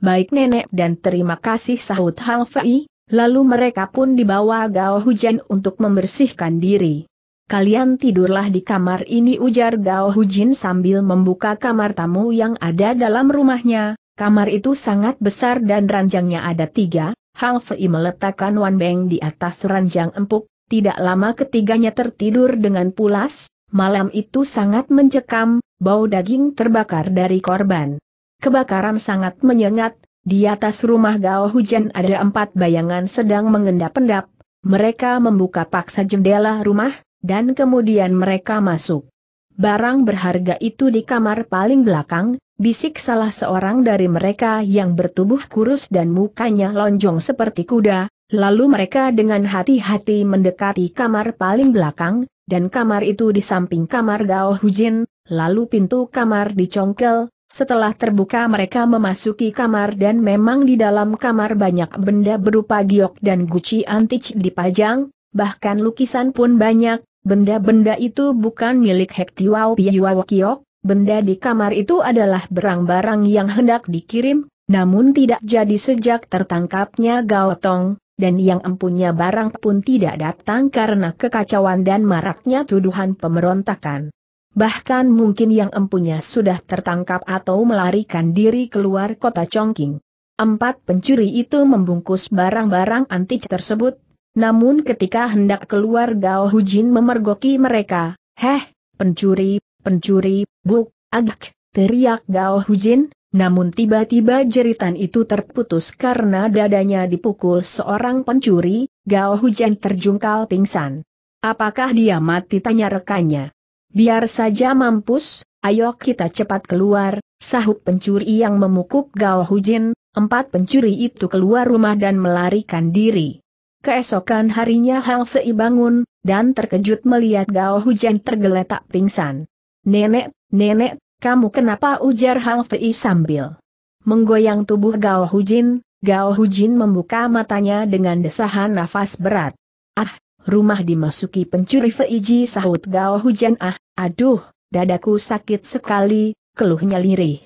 Baik nenek dan terima kasih sahut Hang Fei, lalu mereka pun dibawa Gao Hujan untuk membersihkan diri. Kalian tidurlah di kamar ini ujar Gao Hujin sambil membuka kamar tamu yang ada dalam rumahnya, kamar itu sangat besar dan ranjangnya ada tiga, Hang Fei meletakkan Wan Beng di atas ranjang empuk, tidak lama ketiganya tertidur dengan pulas, malam itu sangat mencekam, bau daging terbakar dari korban. Kebakaran sangat menyengat, di atas rumah Gao Hujan ada empat bayangan sedang mengendap-endap, mereka membuka paksa jendela rumah, dan kemudian mereka masuk. Barang berharga itu di kamar paling belakang, Bisik salah seorang dari mereka yang bertubuh kurus dan mukanya lonjong seperti kuda, lalu mereka dengan hati-hati mendekati kamar paling belakang, dan kamar itu di samping kamar Gao Hujin, lalu pintu kamar dicongkel, setelah terbuka mereka memasuki kamar dan memang di dalam kamar banyak benda berupa giok dan guci antik dipajang, bahkan lukisan pun banyak, benda-benda itu bukan milik Hektiwau Piyawakiok, Benda di kamar itu adalah barang-barang yang hendak dikirim, namun tidak jadi sejak tertangkapnya Tong, dan yang empunya barang pun tidak datang karena kekacauan dan maraknya tuduhan pemberontakan. Bahkan mungkin yang empunya sudah tertangkap atau melarikan diri keluar kota Chongqing. Empat pencuri itu membungkus barang-barang antik tersebut, namun ketika hendak keluar Gao Hujin memergoki mereka, Heh, pencuri, pencuri, buk, agak, teriak Gao Hujin, namun tiba-tiba jeritan itu terputus karena dadanya dipukul seorang pencuri, Gao Hujin terjungkal pingsan. Apakah dia mati tanya rekannya. Biar saja mampus, ayo kita cepat keluar, sahut pencuri yang memukul Gao Hujin, empat pencuri itu keluar rumah dan melarikan diri. Keesokan harinya Hang Fei bangun, dan terkejut melihat Gao Hujan tergeletak pingsan. Nenek, nenek, kamu kenapa ujar Hang Fei sambil menggoyang tubuh Gao Hujin, Gao Hujin membuka matanya dengan desahan nafas berat. Ah, rumah dimasuki pencuri Feiji sahut Gao Hujin. ah, aduh, dadaku sakit sekali, keluhnya lirih.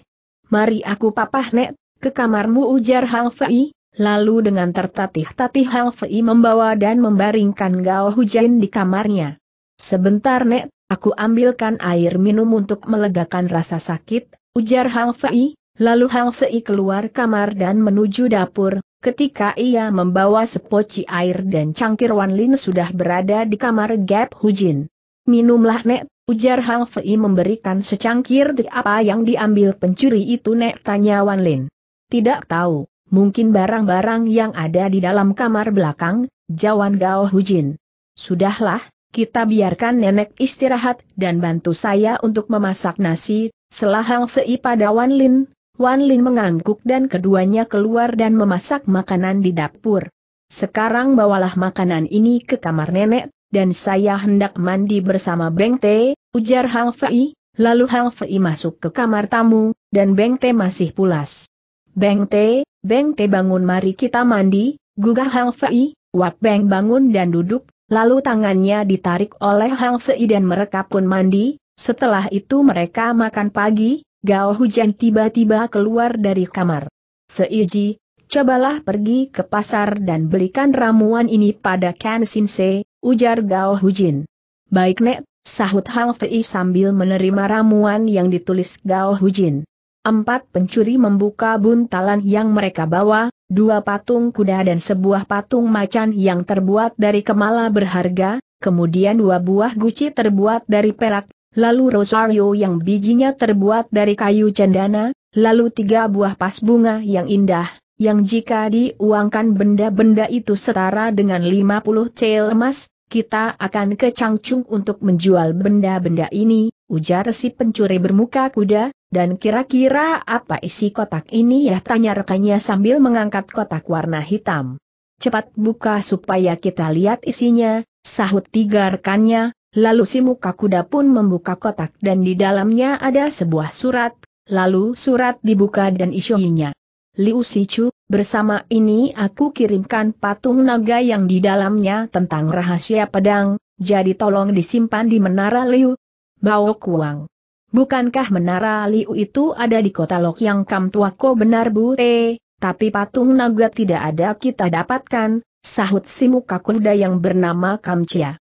Mari aku papah nek, ke kamarmu ujar Hang Fei, lalu dengan tertatih-tatih Hang Fei membawa dan membaringkan Gao Hujin di kamarnya. Sebentar nek, Aku ambilkan air minum untuk melegakan rasa sakit, ujar Hang Fei, lalu Hang Fei keluar kamar dan menuju dapur, ketika ia membawa sepoci air dan cangkir Wan Lin sudah berada di kamar Gap Hujin. Minumlah Nek, ujar Hang Fei memberikan secangkir di apa yang diambil pencuri itu Nek tanya Wan Lin. Tidak tahu, mungkin barang-barang yang ada di dalam kamar belakang, jawan Gao Hujin. Sudahlah, kita biarkan nenek istirahat dan bantu saya untuk memasak nasi, selah Hang Fei pada Wan Lin. Wan Lin mengangguk dan keduanya keluar dan memasak makanan di dapur. Sekarang bawalah makanan ini ke kamar nenek, dan saya hendak mandi bersama Beng Te, ujar Hang Fei, lalu Hang Fei masuk ke kamar tamu, dan Beng Te masih pulas. Beng Te, Beng Te bangun mari kita mandi, gugah Hang Fei, Wap Beng bangun dan duduk, Lalu tangannya ditarik oleh Hang Fei dan mereka pun mandi, setelah itu mereka makan pagi, Gao Hujan tiba-tiba keluar dari kamar. Fei Ji, cobalah pergi ke pasar dan belikan ramuan ini pada Kan Sinse, ujar Gao Hujin. Baik Nek, sahut Hang Fei sambil menerima ramuan yang ditulis Gao Hujin. Empat pencuri membuka buntalan yang mereka bawa, dua patung kuda dan sebuah patung macan yang terbuat dari kemala berharga, kemudian dua buah guci terbuat dari perak, lalu rosario yang bijinya terbuat dari kayu cendana, lalu tiga buah pas bunga yang indah, yang jika diuangkan benda-benda itu setara dengan 50 cel emas, kita akan ke Changchung untuk menjual benda-benda ini, ujar si pencuri bermuka kuda, dan kira-kira apa isi kotak ini ya tanya rekannya sambil mengangkat kotak warna hitam. Cepat buka supaya kita lihat isinya, sahut tiga rekannya, lalu si muka kuda pun membuka kotak dan di dalamnya ada sebuah surat, lalu surat dibuka dan isinya. Liu Sichu, bersama ini aku kirimkan patung naga yang di dalamnya tentang rahasia pedang, jadi tolong disimpan di menara Liu, Bao Kuang. Bukankah menara Liu itu ada di kota Lok yang Kam Tuako benar Bu Te, tapi patung naga tidak ada kita dapatkan, sahut si muka kuda yang bernama Kam Chia.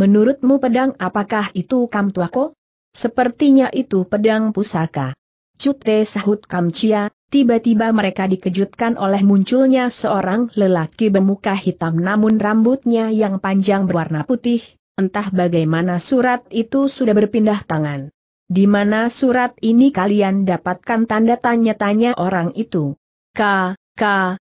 Menurutmu pedang apakah itu Kam Tuako? Sepertinya itu pedang pusaka. Cute sahut Kam Chia, tiba-tiba mereka dikejutkan oleh munculnya seorang lelaki bermuka hitam namun rambutnya yang panjang berwarna putih, Entah bagaimana surat itu sudah berpindah tangan. Di mana surat ini kalian dapatkan tanda tanya-tanya orang itu? K, K,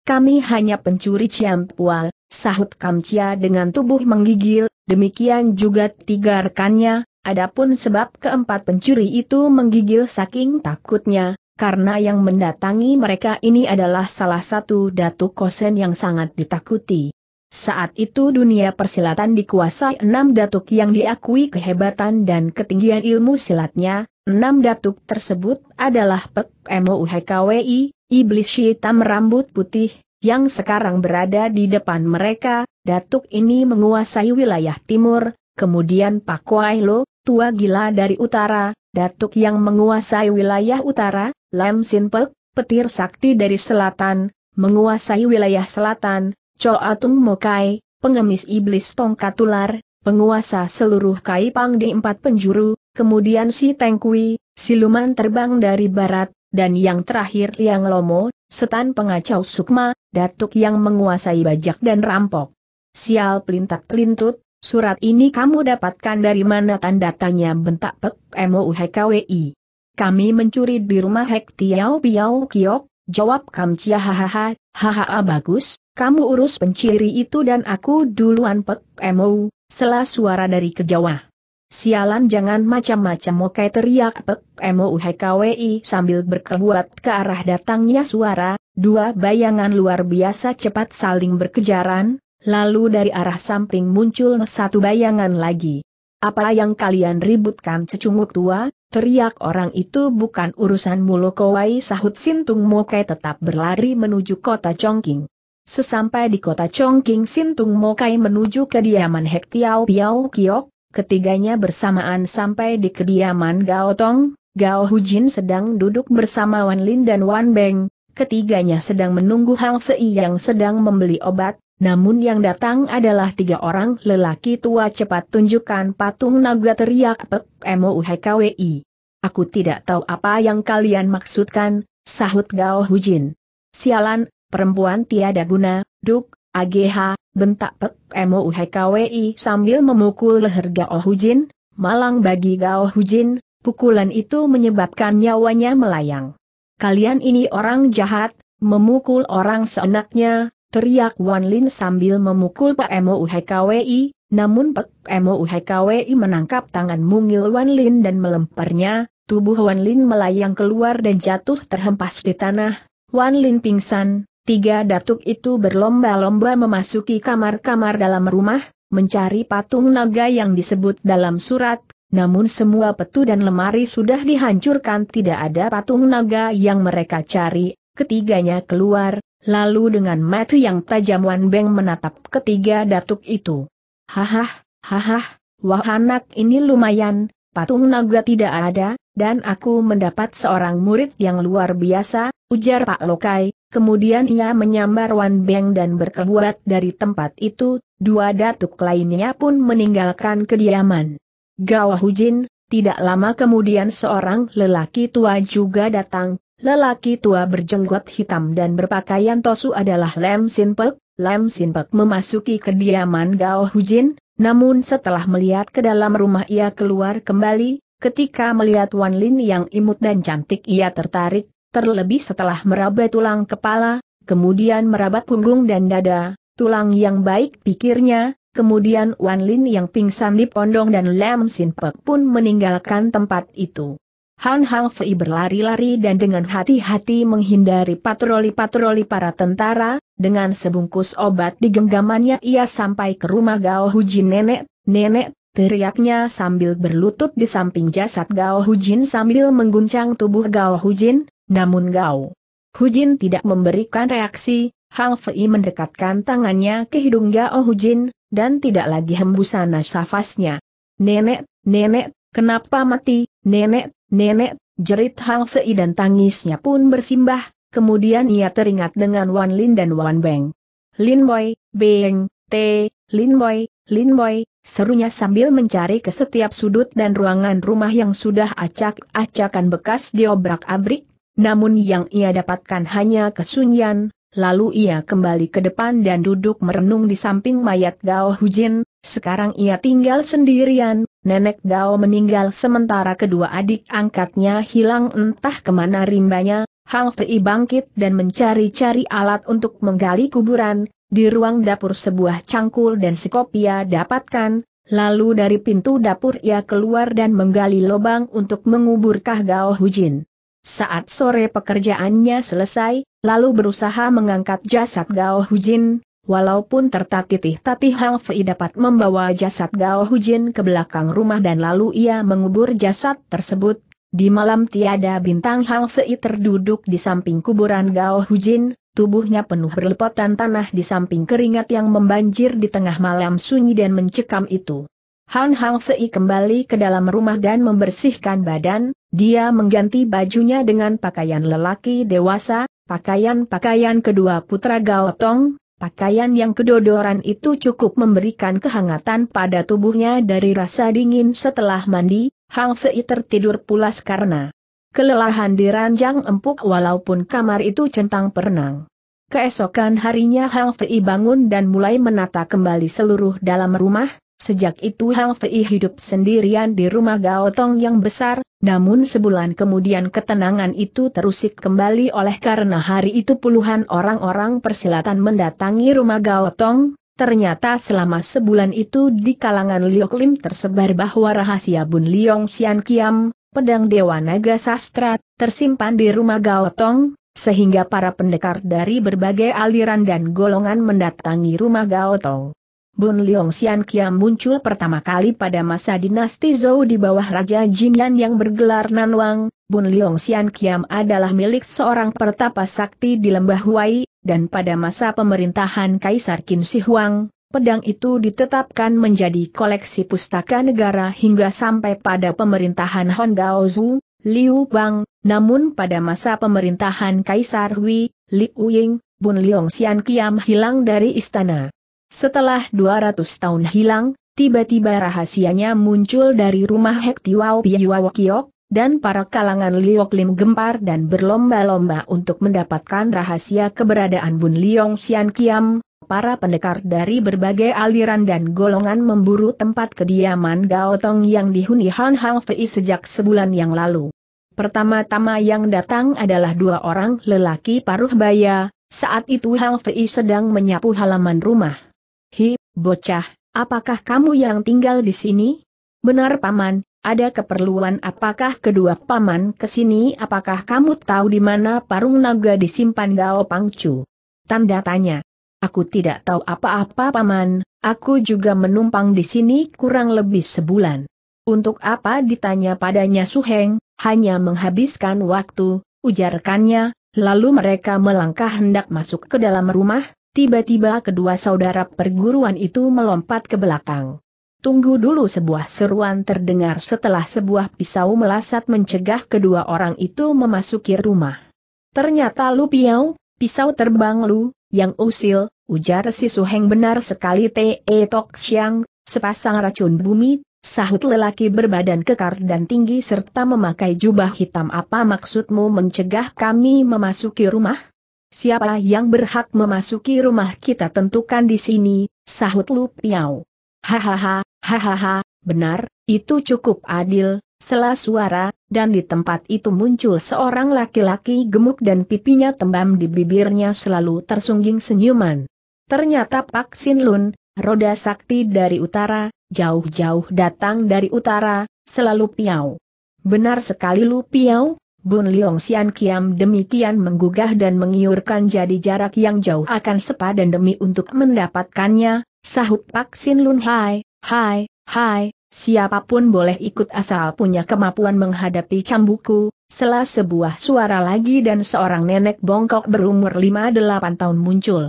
kami hanya pencuri ciampua, sahut Kamcia dengan tubuh menggigil, demikian juga tiga rekannya, adapun sebab keempat pencuri itu menggigil saking takutnya, karena yang mendatangi mereka ini adalah salah satu datu kosen yang sangat ditakuti. Saat itu dunia persilatan dikuasai enam datuk yang diakui kehebatan dan ketinggian ilmu silatnya, enam datuk tersebut adalah Pek MOUHKWI, Iblis Hitam Rambut Putih, yang sekarang berada di depan mereka, datuk ini menguasai wilayah timur, kemudian Pak Wailo, tua gila dari utara, datuk yang menguasai wilayah utara, Lam Sin Pek, petir sakti dari selatan, menguasai wilayah selatan, Coatung Mokai, pengemis iblis tongkat tular, penguasa seluruh Kai Pang di empat penjuru, kemudian si Tengkui, siluman terbang dari barat, dan yang terakhir Yang Lomo, setan pengacau Sukma, datuk yang menguasai bajak dan rampok. Sial pelintak pelintut, surat ini kamu dapatkan dari mana tanda tanya bentak Pek HKWI. Kami mencuri di rumah Hek Tiau Piao Kiok, jawab Kam Chia hahaha, hahaha bagus, kamu urus penciri itu dan aku duluan pek emu, selah suara dari kejauhan. Sialan jangan macam-macam mokai teriak pek emu hkwi sambil berkebuat ke arah datangnya suara, dua bayangan luar biasa cepat saling berkejaran, lalu dari arah samping muncul satu bayangan lagi. Apa yang kalian ributkan cecunguk tua, teriak orang itu bukan urusan mulokowai sahut sintung mokai tetap berlari menuju kota Chongqing. Sesampai di kota Chongqing Sintung Mokai menuju kediaman Hek Tiao Piao Kiok, ketiganya bersamaan sampai di kediaman Gao Tong, Gao Hujin sedang duduk bersama Wan Lin dan Wan Beng, ketiganya sedang menunggu Hang Fei yang sedang membeli obat, namun yang datang adalah tiga orang lelaki tua cepat tunjukkan patung naga teriak Pek MOUHKWI. Aku tidak tahu apa yang kalian maksudkan, sahut Gao Hujin. Sialan, perempuan tiada guna, duk, ageha, bentak Pek MOUHKWI sambil memukul leher Gao Hujin, malang bagi Gao Hujin, pukulan itu menyebabkan nyawanya melayang. Kalian ini orang jahat, memukul orang seenaknya, teriak Wan Lin sambil memukul Pak MOUHKWI, namun Pek MOUHKWI menangkap tangan mungil Wan Lin dan melemparnya, tubuh Wan Lin melayang keluar dan jatuh terhempas di tanah, Wan Lin pingsan, Tiga datuk itu berlomba-lomba memasuki kamar-kamar dalam rumah, mencari patung naga yang disebut dalam surat, namun semua petu dan lemari sudah dihancurkan tidak ada patung naga yang mereka cari, ketiganya keluar, lalu dengan mata yang tajam Wan Beng menatap ketiga datuk itu. Hahah, hahah, wah anak ini lumayan, patung naga tidak ada, dan aku mendapat seorang murid yang luar biasa, ujar Pak Lokai, Kemudian ia menyambar Wan Beng dan berkebuat dari tempat itu, dua datuk lainnya pun meninggalkan kediaman. Gao Hujin, tidak lama kemudian seorang lelaki tua juga datang, lelaki tua berjenggot hitam dan berpakaian tosu adalah Lam Sin Pek. Lam Sin Pek memasuki kediaman Gao Hujin, namun setelah melihat ke dalam rumah ia keluar kembali, ketika melihat Wan Lin yang imut dan cantik ia tertarik, terlebih setelah meraba tulang kepala, kemudian merabat punggung dan dada, tulang yang baik pikirnya, kemudian Wan Lin yang pingsan di pondong dan Lam Sin Pek pun meninggalkan tempat itu. Han Hang Fei berlari-lari dan dengan hati-hati menghindari patroli-patroli para tentara, dengan sebungkus obat di genggamannya ia sampai ke rumah Gao Hujin nenek, nenek, teriaknya sambil berlutut di samping jasad Gao Hujin sambil mengguncang tubuh Gao Hujin, namun Gao Hujin tidak memberikan reaksi, Hang Fei mendekatkan tangannya ke hidung Gao Hujin, dan tidak lagi hembusan nafasnya. Nenek, nenek, kenapa mati, nenek, nenek, jerit Hang Fei dan tangisnya pun bersimbah, kemudian ia teringat dengan Wan Lin dan Wan Beng. Lin Boy, Beng, T, Lin Boy, Lin Boy, serunya sambil mencari ke setiap sudut dan ruangan rumah yang sudah acak-acakan bekas diobrak-abrik, namun yang ia dapatkan hanya kesunyian, lalu ia kembali ke depan dan duduk merenung di samping mayat Gao Hujin, sekarang ia tinggal sendirian, nenek Gao meninggal sementara kedua adik angkatnya hilang entah kemana rimbanya, Hang Fei bangkit dan mencari-cari alat untuk menggali kuburan, di ruang dapur sebuah cangkul dan sekop ia dapatkan, lalu dari pintu dapur ia keluar dan menggali lubang untuk mengubur Kah Gao Hujin. Saat sore pekerjaannya selesai, lalu berusaha mengangkat jasad Gao Hujin, walaupun tertatih-tatih Hang Fei dapat membawa jasad Gao Hujin ke belakang rumah dan lalu ia mengubur jasad tersebut. Di malam tiada bintang Hang Fei terduduk di samping kuburan Gao Hujin, tubuhnya penuh berlepotan tanah di samping keringat yang membanjir di tengah malam sunyi dan mencekam itu. Han Hang Sei kembali ke dalam rumah dan membersihkan badan, dia mengganti bajunya dengan pakaian lelaki dewasa, pakaian-pakaian kedua putra Gao Tong. pakaian yang kedodoran itu cukup memberikan kehangatan pada tubuhnya dari rasa dingin setelah mandi, Hang Sei tertidur pulas karena kelelahan di ranjang empuk walaupun kamar itu centang perenang. Keesokan harinya Hang Fei bangun dan mulai menata kembali seluruh dalam rumah, Sejak itu Hang Fei hidup sendirian di rumah Gao Tong yang besar, namun sebulan kemudian ketenangan itu terusik kembali oleh karena hari itu puluhan orang-orang persilatan mendatangi rumah Gao Tong. ternyata selama sebulan itu di kalangan Liok Lim tersebar bahwa rahasia Bun Liong Xian Kiam, pedang Dewa Naga Sastra, tersimpan di rumah Gao Tong, sehingga para pendekar dari berbagai aliran dan golongan mendatangi rumah Gao Tong. Bun Leong Xian Kiam muncul pertama kali pada masa dinasti Zhou di bawah Raja Yan yang bergelar Nan Wang. Bun Leong Xian Kiam adalah milik seorang pertapa sakti di lembah Huai, dan pada masa pemerintahan Kaisar Qin Shi Huang, pedang itu ditetapkan menjadi koleksi pustaka negara hingga sampai pada pemerintahan Hong Hon Zhu, Liu Bang, namun pada masa pemerintahan Kaisar Hui, Li Uying, Bun Leong Xian Kiam hilang dari istana. Setelah 200 tahun hilang, tiba-tiba rahasianya muncul dari rumah Hek Tiwau Kiok, dan para kalangan Liok Lim gempar dan berlomba-lomba untuk mendapatkan rahasia keberadaan Bun Liong Sian Kiam, para pendekar dari berbagai aliran dan golongan memburu tempat kediaman Gaotong yang dihuni Han Hang Fei sejak sebulan yang lalu. Pertama-tama yang datang adalah dua orang lelaki paruh baya, saat itu Hang Fei sedang menyapu halaman rumah. Bocah, apakah kamu yang tinggal di sini? Benar paman, ada keperluan apakah kedua paman ke sini apakah kamu tahu di mana parung naga disimpan Gao Pangcu? Tanda tanya. Aku tidak tahu apa-apa paman, aku juga menumpang di sini kurang lebih sebulan. Untuk apa ditanya padanya Su Heng? hanya menghabiskan waktu, ujarkannya, lalu mereka melangkah hendak masuk ke dalam rumah, Tiba-tiba kedua saudara perguruan itu melompat ke belakang. Tunggu dulu sebuah seruan terdengar setelah sebuah pisau melasat mencegah kedua orang itu memasuki rumah. Ternyata Lu Piau, pisau terbang Lu, yang usil, ujar si Suheng benar sekali Te e Tok Siang, sepasang racun bumi, sahut lelaki berbadan kekar dan tinggi serta memakai jubah hitam apa maksudmu mencegah kami memasuki rumah? Siapa yang berhak memasuki rumah kita tentukan di sini, sahut Lu Piao. Hahaha, hahaha, benar, itu cukup adil, sela suara, dan di tempat itu muncul seorang laki-laki gemuk dan pipinya tembam di bibirnya selalu tersungging senyuman. Ternyata Pak Sin Lun, roda sakti dari utara, jauh-jauh datang dari utara, selalu piau. Benar sekali Lu Piau, Bun Leong Sian Kiam demikian menggugah dan mengiurkan jadi jarak yang jauh akan sepadan demi untuk mendapatkannya, sahut Pak Sin Lun Hai, Hai, Hai, siapapun boleh ikut asal punya kemampuan menghadapi cambuku, setelah sebuah suara lagi dan seorang nenek bongkok berumur 58 tahun muncul.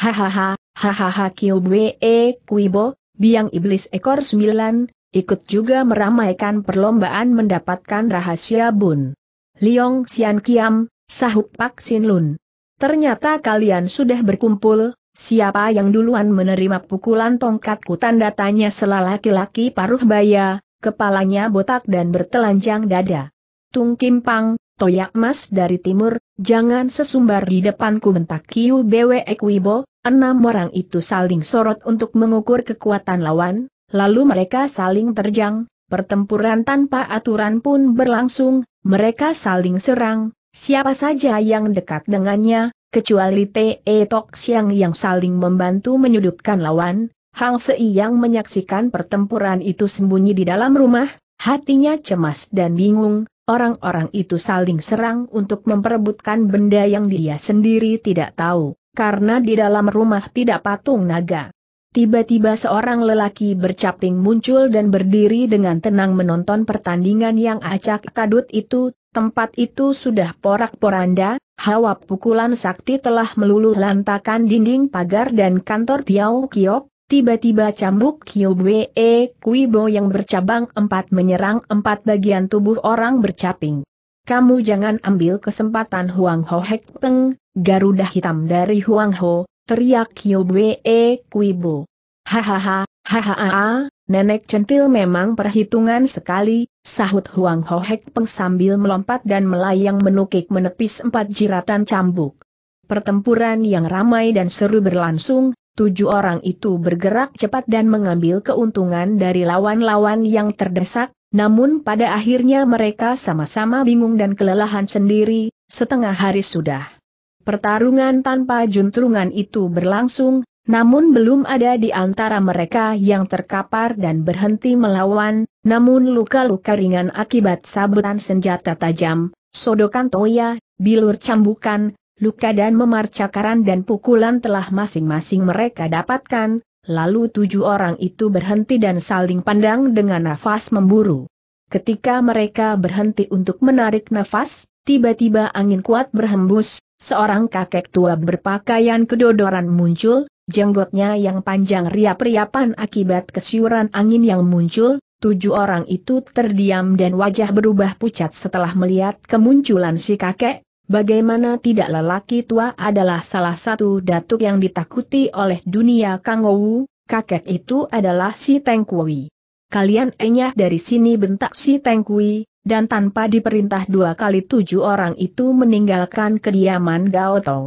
Hahaha, hahaha Kyobwe Kuibo, biang iblis ekor sembilan, ikut juga meramaikan perlombaan mendapatkan rahasia bun. Liong Xian Kiam, sahut Pak Sin Lun. Ternyata kalian sudah berkumpul, siapa yang duluan menerima pukulan tongkatku tanda tanya selah laki-laki paruh baya, kepalanya botak dan bertelanjang dada. Tung Kim Pang, toyak mas dari timur, jangan sesumbar di depanku bentak Kiu Bwe Ekwibo, enam orang itu saling sorot untuk mengukur kekuatan lawan, lalu mereka saling terjang, pertempuran tanpa aturan pun berlangsung, mereka saling serang, siapa saja yang dekat dengannya, kecuali T.E. Tok yang saling membantu menyudutkan lawan, Hang Fei yang menyaksikan pertempuran itu sembunyi di dalam rumah, hatinya cemas dan bingung, orang-orang itu saling serang untuk memperebutkan benda yang dia sendiri tidak tahu, karena di dalam rumah tidak patung naga. Tiba-tiba seorang lelaki bercaping muncul dan berdiri dengan tenang menonton pertandingan yang acak kadut itu, tempat itu sudah porak-poranda, hawa pukulan sakti telah meluluh lantakan dinding pagar dan kantor Piao Kiok, Tiba-tiba cambuk Kui Kuibo yang bercabang empat menyerang empat bagian tubuh orang bercaping. Kamu jangan ambil kesempatan Huang Ho Hek Peng, Garuda Hitam dari Huang Ho, teriak Kyobwe Kuibo. Hahaha, hahaha, nenek centil memang perhitungan sekali, sahut Huang Hohek Peng sambil melompat dan melayang menukik menepis empat jiratan cambuk. Pertempuran yang ramai dan seru berlangsung, tujuh orang itu bergerak cepat dan mengambil keuntungan dari lawan-lawan yang terdesak, namun pada akhirnya mereka sama-sama bingung dan kelelahan sendiri, setengah hari sudah. Pertarungan tanpa juntrungan itu berlangsung, namun belum ada di antara mereka yang terkapar dan berhenti melawan, namun luka-luka ringan akibat sabetan senjata tajam, sodokan toya, bilur cambukan, luka dan memar cakaran dan pukulan telah masing-masing mereka dapatkan, lalu tujuh orang itu berhenti dan saling pandang dengan nafas memburu. Ketika mereka berhenti untuk menarik nafas, tiba-tiba angin kuat berhembus, Seorang kakek tua berpakaian kedodoran muncul, jenggotnya yang panjang riap-riapan akibat kesiuran angin yang muncul, tujuh orang itu terdiam dan wajah berubah pucat setelah melihat kemunculan si kakek, Bagaimana tidak lelaki tua adalah salah satu datuk yang ditakuti oleh dunia Kangowu, kakek itu adalah si Tengkuwi kalian enyah dari sini bentak si Tengkui, dan tanpa diperintah dua kali tujuh orang itu meninggalkan kediaman Gao Tong.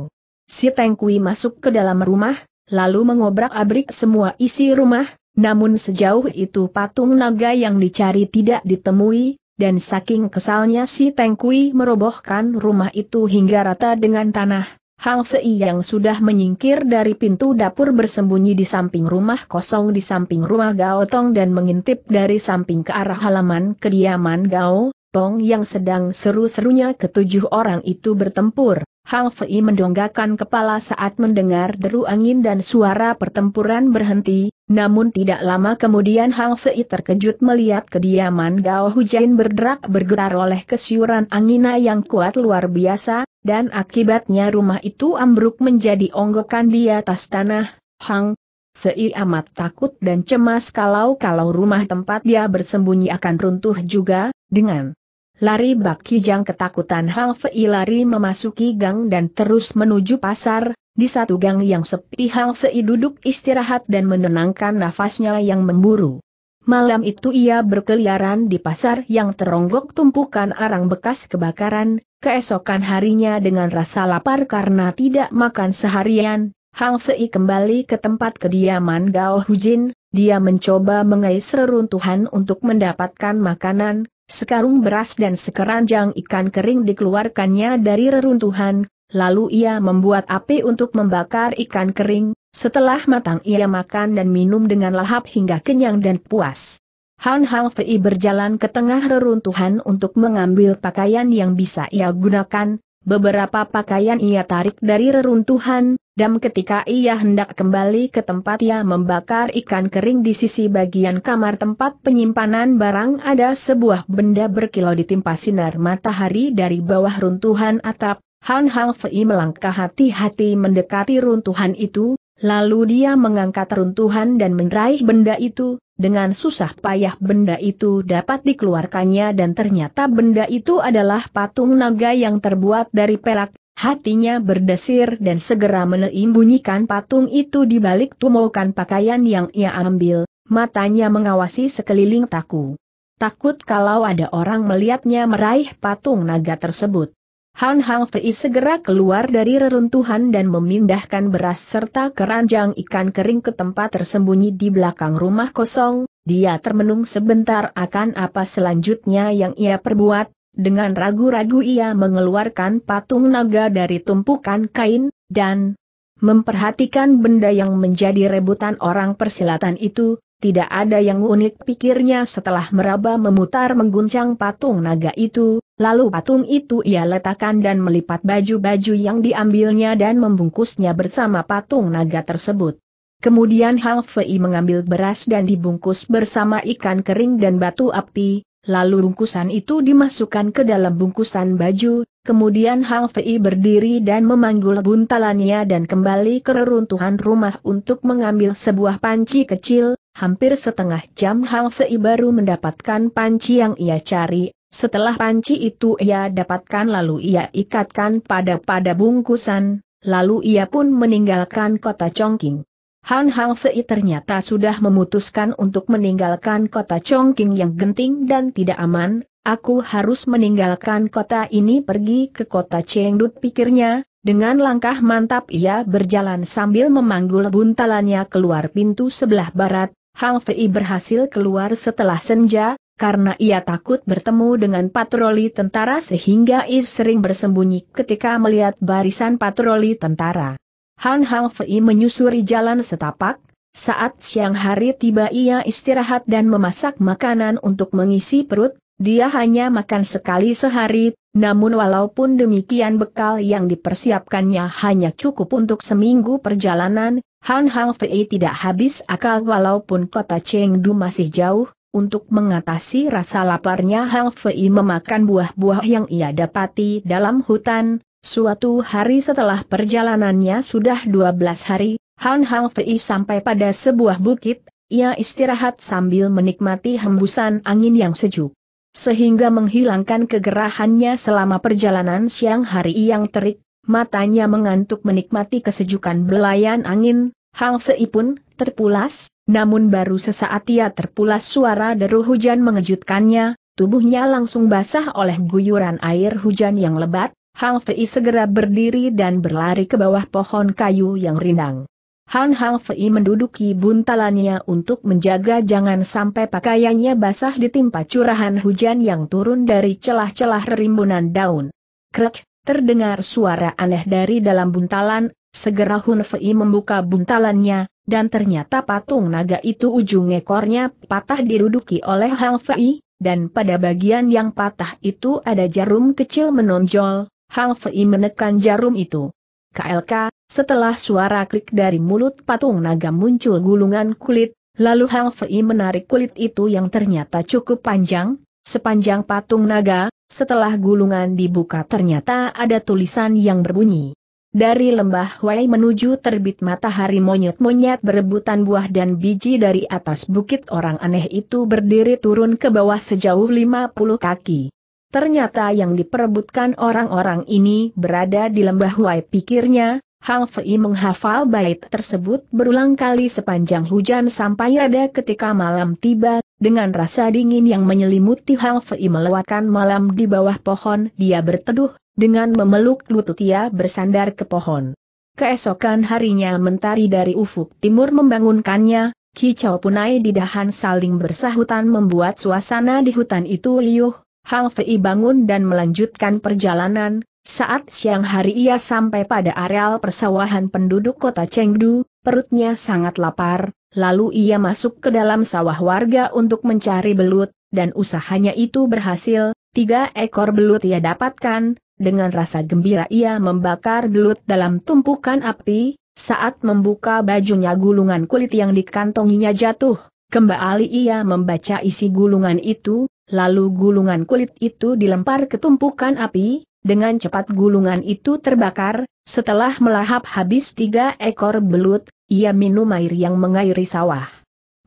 Si Tengkui masuk ke dalam rumah, lalu mengobrak-abrik semua isi rumah, namun sejauh itu patung naga yang dicari tidak ditemui, dan saking kesalnya si Tengkui merobohkan rumah itu hingga rata dengan tanah, Hang Sei yang sudah menyingkir dari pintu dapur bersembunyi di samping rumah kosong di samping rumah Gao Tong dan mengintip dari samping ke arah halaman kediaman Gao Tong yang sedang seru-serunya ketujuh orang itu bertempur. Hang Fei mendonggakan kepala saat mendengar deru angin dan suara pertempuran berhenti, namun tidak lama kemudian Hang Fei terkejut melihat kediaman Gao Hujain berderak bergetar oleh kesiuran angina yang kuat luar biasa, dan akibatnya rumah itu ambruk menjadi onggokan di atas tanah, Hang Sei amat takut dan cemas kalau-kalau rumah tempat dia bersembunyi akan runtuh juga, dengan lari Bak Kijang ketakutan Hang Fei lari memasuki gang dan terus menuju pasar, di satu gang yang sepi Hang Fei duduk istirahat dan menenangkan nafasnya yang memburu. Malam itu ia berkeliaran di pasar yang teronggok tumpukan arang bekas kebakaran, keesokan harinya dengan rasa lapar karena tidak makan seharian, Hang Fei kembali ke tempat kediaman Gao Hujin, dia mencoba mengais reruntuhan untuk mendapatkan makanan, sekarung beras dan sekeranjang ikan kering dikeluarkannya dari reruntuhan, lalu ia membuat api untuk membakar ikan kering, setelah matang ia makan dan minum dengan lahap hingga kenyang dan puas. Han Hang Fei berjalan ke tengah reruntuhan untuk mengambil pakaian yang bisa ia gunakan, beberapa pakaian ia tarik dari reruntuhan, dan ketika ia hendak kembali ke tempat ia membakar ikan kering di sisi bagian kamar tempat penyimpanan barang ada sebuah benda berkilau ditimpa sinar matahari dari bawah runtuhan atap, Han Hang Fei melangkah hati-hati mendekati runtuhan itu, Lalu dia mengangkat runtuhan dan meraih benda itu, dengan susah payah benda itu dapat dikeluarkannya dan ternyata benda itu adalah patung naga yang terbuat dari perak, hatinya berdesir dan segera menembunyikan patung itu di balik tumokan pakaian yang ia ambil, matanya mengawasi sekeliling taku. Takut kalau ada orang melihatnya meraih patung naga tersebut. Han Hang Fei segera keluar dari reruntuhan dan memindahkan beras serta keranjang ikan kering ke tempat tersembunyi di belakang rumah kosong, dia termenung sebentar akan apa selanjutnya yang ia perbuat, dengan ragu-ragu ia mengeluarkan patung naga dari tumpukan kain, dan memperhatikan benda yang menjadi rebutan orang persilatan itu, tidak ada yang unik pikirnya setelah meraba memutar mengguncang patung naga itu, lalu patung itu ia letakkan dan melipat baju-baju yang diambilnya dan membungkusnya bersama patung naga tersebut. Kemudian Hang Fei mengambil beras dan dibungkus bersama ikan kering dan batu api, lalu bungkusan itu dimasukkan ke dalam bungkusan baju, kemudian Hang Fei berdiri dan memanggul buntalannya dan kembali ke reruntuhan rumah untuk mengambil sebuah panci kecil, Hampir setengah jam Hang Sei baru mendapatkan panci yang ia cari, setelah panci itu ia dapatkan lalu ia ikatkan pada pada bungkusan, lalu ia pun meninggalkan kota Chongqing. Han Hang Sei ternyata sudah memutuskan untuk meninggalkan kota Chongqing yang genting dan tidak aman, aku harus meninggalkan kota ini pergi ke kota Chengdu, pikirnya, dengan langkah mantap ia berjalan sambil memanggul buntalannya keluar pintu sebelah barat, Hang Fei berhasil keluar setelah senja, karena ia takut bertemu dengan patroli tentara sehingga Is sering bersembunyi ketika melihat barisan patroli tentara. Han Hang Fei menyusuri jalan setapak, saat siang hari tiba ia istirahat dan memasak makanan untuk mengisi perut, dia hanya makan sekali sehari, namun walaupun demikian bekal yang dipersiapkannya hanya cukup untuk seminggu perjalanan, Han Hang Fei tidak habis akal walaupun kota Chengdu masih jauh, untuk mengatasi rasa laparnya Hang Fei memakan buah-buah yang ia dapati dalam hutan, suatu hari setelah perjalanannya sudah 12 hari, Han Hang Fei sampai pada sebuah bukit, ia istirahat sambil menikmati hembusan angin yang sejuk sehingga menghilangkan kegerahannya selama perjalanan siang hari yang terik, matanya mengantuk menikmati kesejukan belayan angin, Hang Fei pun terpulas, namun baru sesaat ia terpulas suara deru hujan mengejutkannya, tubuhnya langsung basah oleh guyuran air hujan yang lebat, Hang Fei segera berdiri dan berlari ke bawah pohon kayu yang rindang. Han Hang Fei menduduki buntalannya untuk menjaga jangan sampai pakaiannya basah ditimpa curahan hujan yang turun dari celah-celah rimbunan daun. Krek, terdengar suara aneh dari dalam buntalan, segera Hun Fei membuka buntalannya, dan ternyata patung naga itu ujung ekornya patah diduduki oleh Hang Fei, dan pada bagian yang patah itu ada jarum kecil menonjol, Hang Fei menekan jarum itu. KLK, setelah suara klik dari mulut patung naga muncul gulungan kulit, lalu Hang Fei menarik kulit itu yang ternyata cukup panjang, sepanjang patung naga, setelah gulungan dibuka ternyata ada tulisan yang berbunyi. Dari lembah Wei menuju terbit matahari monyet-monyet berebutan buah dan biji dari atas bukit orang aneh itu berdiri turun ke bawah sejauh 50 kaki. Ternyata yang diperebutkan orang-orang ini berada di lembah Wai pikirnya, Hang Fei menghafal bait tersebut berulang kali sepanjang hujan sampai reda ketika malam tiba, dengan rasa dingin yang menyelimuti Hang Fei melewatkan malam di bawah pohon dia berteduh, dengan memeluk lutut ia bersandar ke pohon. Keesokan harinya mentari dari ufuk timur membangunkannya, kicau punai di dahan saling bersahutan membuat suasana di hutan itu liuh, Hang Fei bangun dan melanjutkan perjalanan, saat siang hari ia sampai pada areal persawahan penduduk kota Chengdu, perutnya sangat lapar, lalu ia masuk ke dalam sawah warga untuk mencari belut, dan usahanya itu berhasil, tiga ekor belut ia dapatkan, dengan rasa gembira ia membakar belut dalam tumpukan api, saat membuka bajunya gulungan kulit yang dikantonginya jatuh, kembali ia membaca isi gulungan itu, lalu gulungan kulit itu dilempar ke tumpukan api, dengan cepat gulungan itu terbakar, setelah melahap habis tiga ekor belut, ia minum air yang mengairi sawah.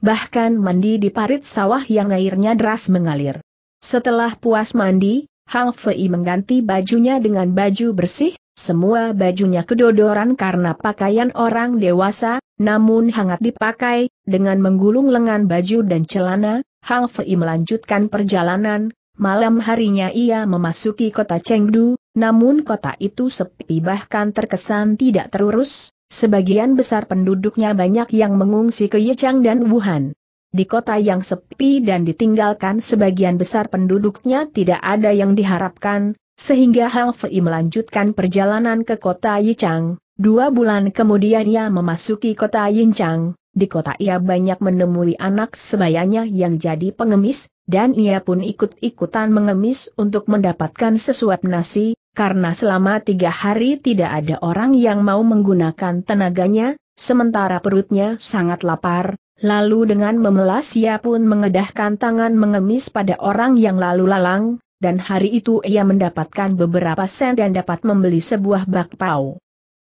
Bahkan mandi di parit sawah yang airnya deras mengalir. Setelah puas mandi, Hang Fei mengganti bajunya dengan baju bersih, semua bajunya kedodoran karena pakaian orang dewasa, namun hangat dipakai, dengan menggulung lengan baju dan celana, Hang Fei melanjutkan perjalanan, Malam harinya ia memasuki kota Chengdu, namun kota itu sepi bahkan terkesan tidak terurus, sebagian besar penduduknya banyak yang mengungsi ke Yechang dan Wuhan. Di kota yang sepi dan ditinggalkan sebagian besar penduduknya tidak ada yang diharapkan, sehingga Hang Fei melanjutkan perjalanan ke kota Yichang. Dua bulan kemudian ia memasuki kota Yinchang, di kota ia banyak menemui anak sebayanya yang jadi pengemis, dan ia pun ikut-ikutan mengemis untuk mendapatkan sesuap nasi, karena selama tiga hari tidak ada orang yang mau menggunakan tenaganya, sementara perutnya sangat lapar, lalu dengan memelas ia pun mengedahkan tangan mengemis pada orang yang lalu lalang, dan hari itu ia mendapatkan beberapa sen dan dapat membeli sebuah bakpao.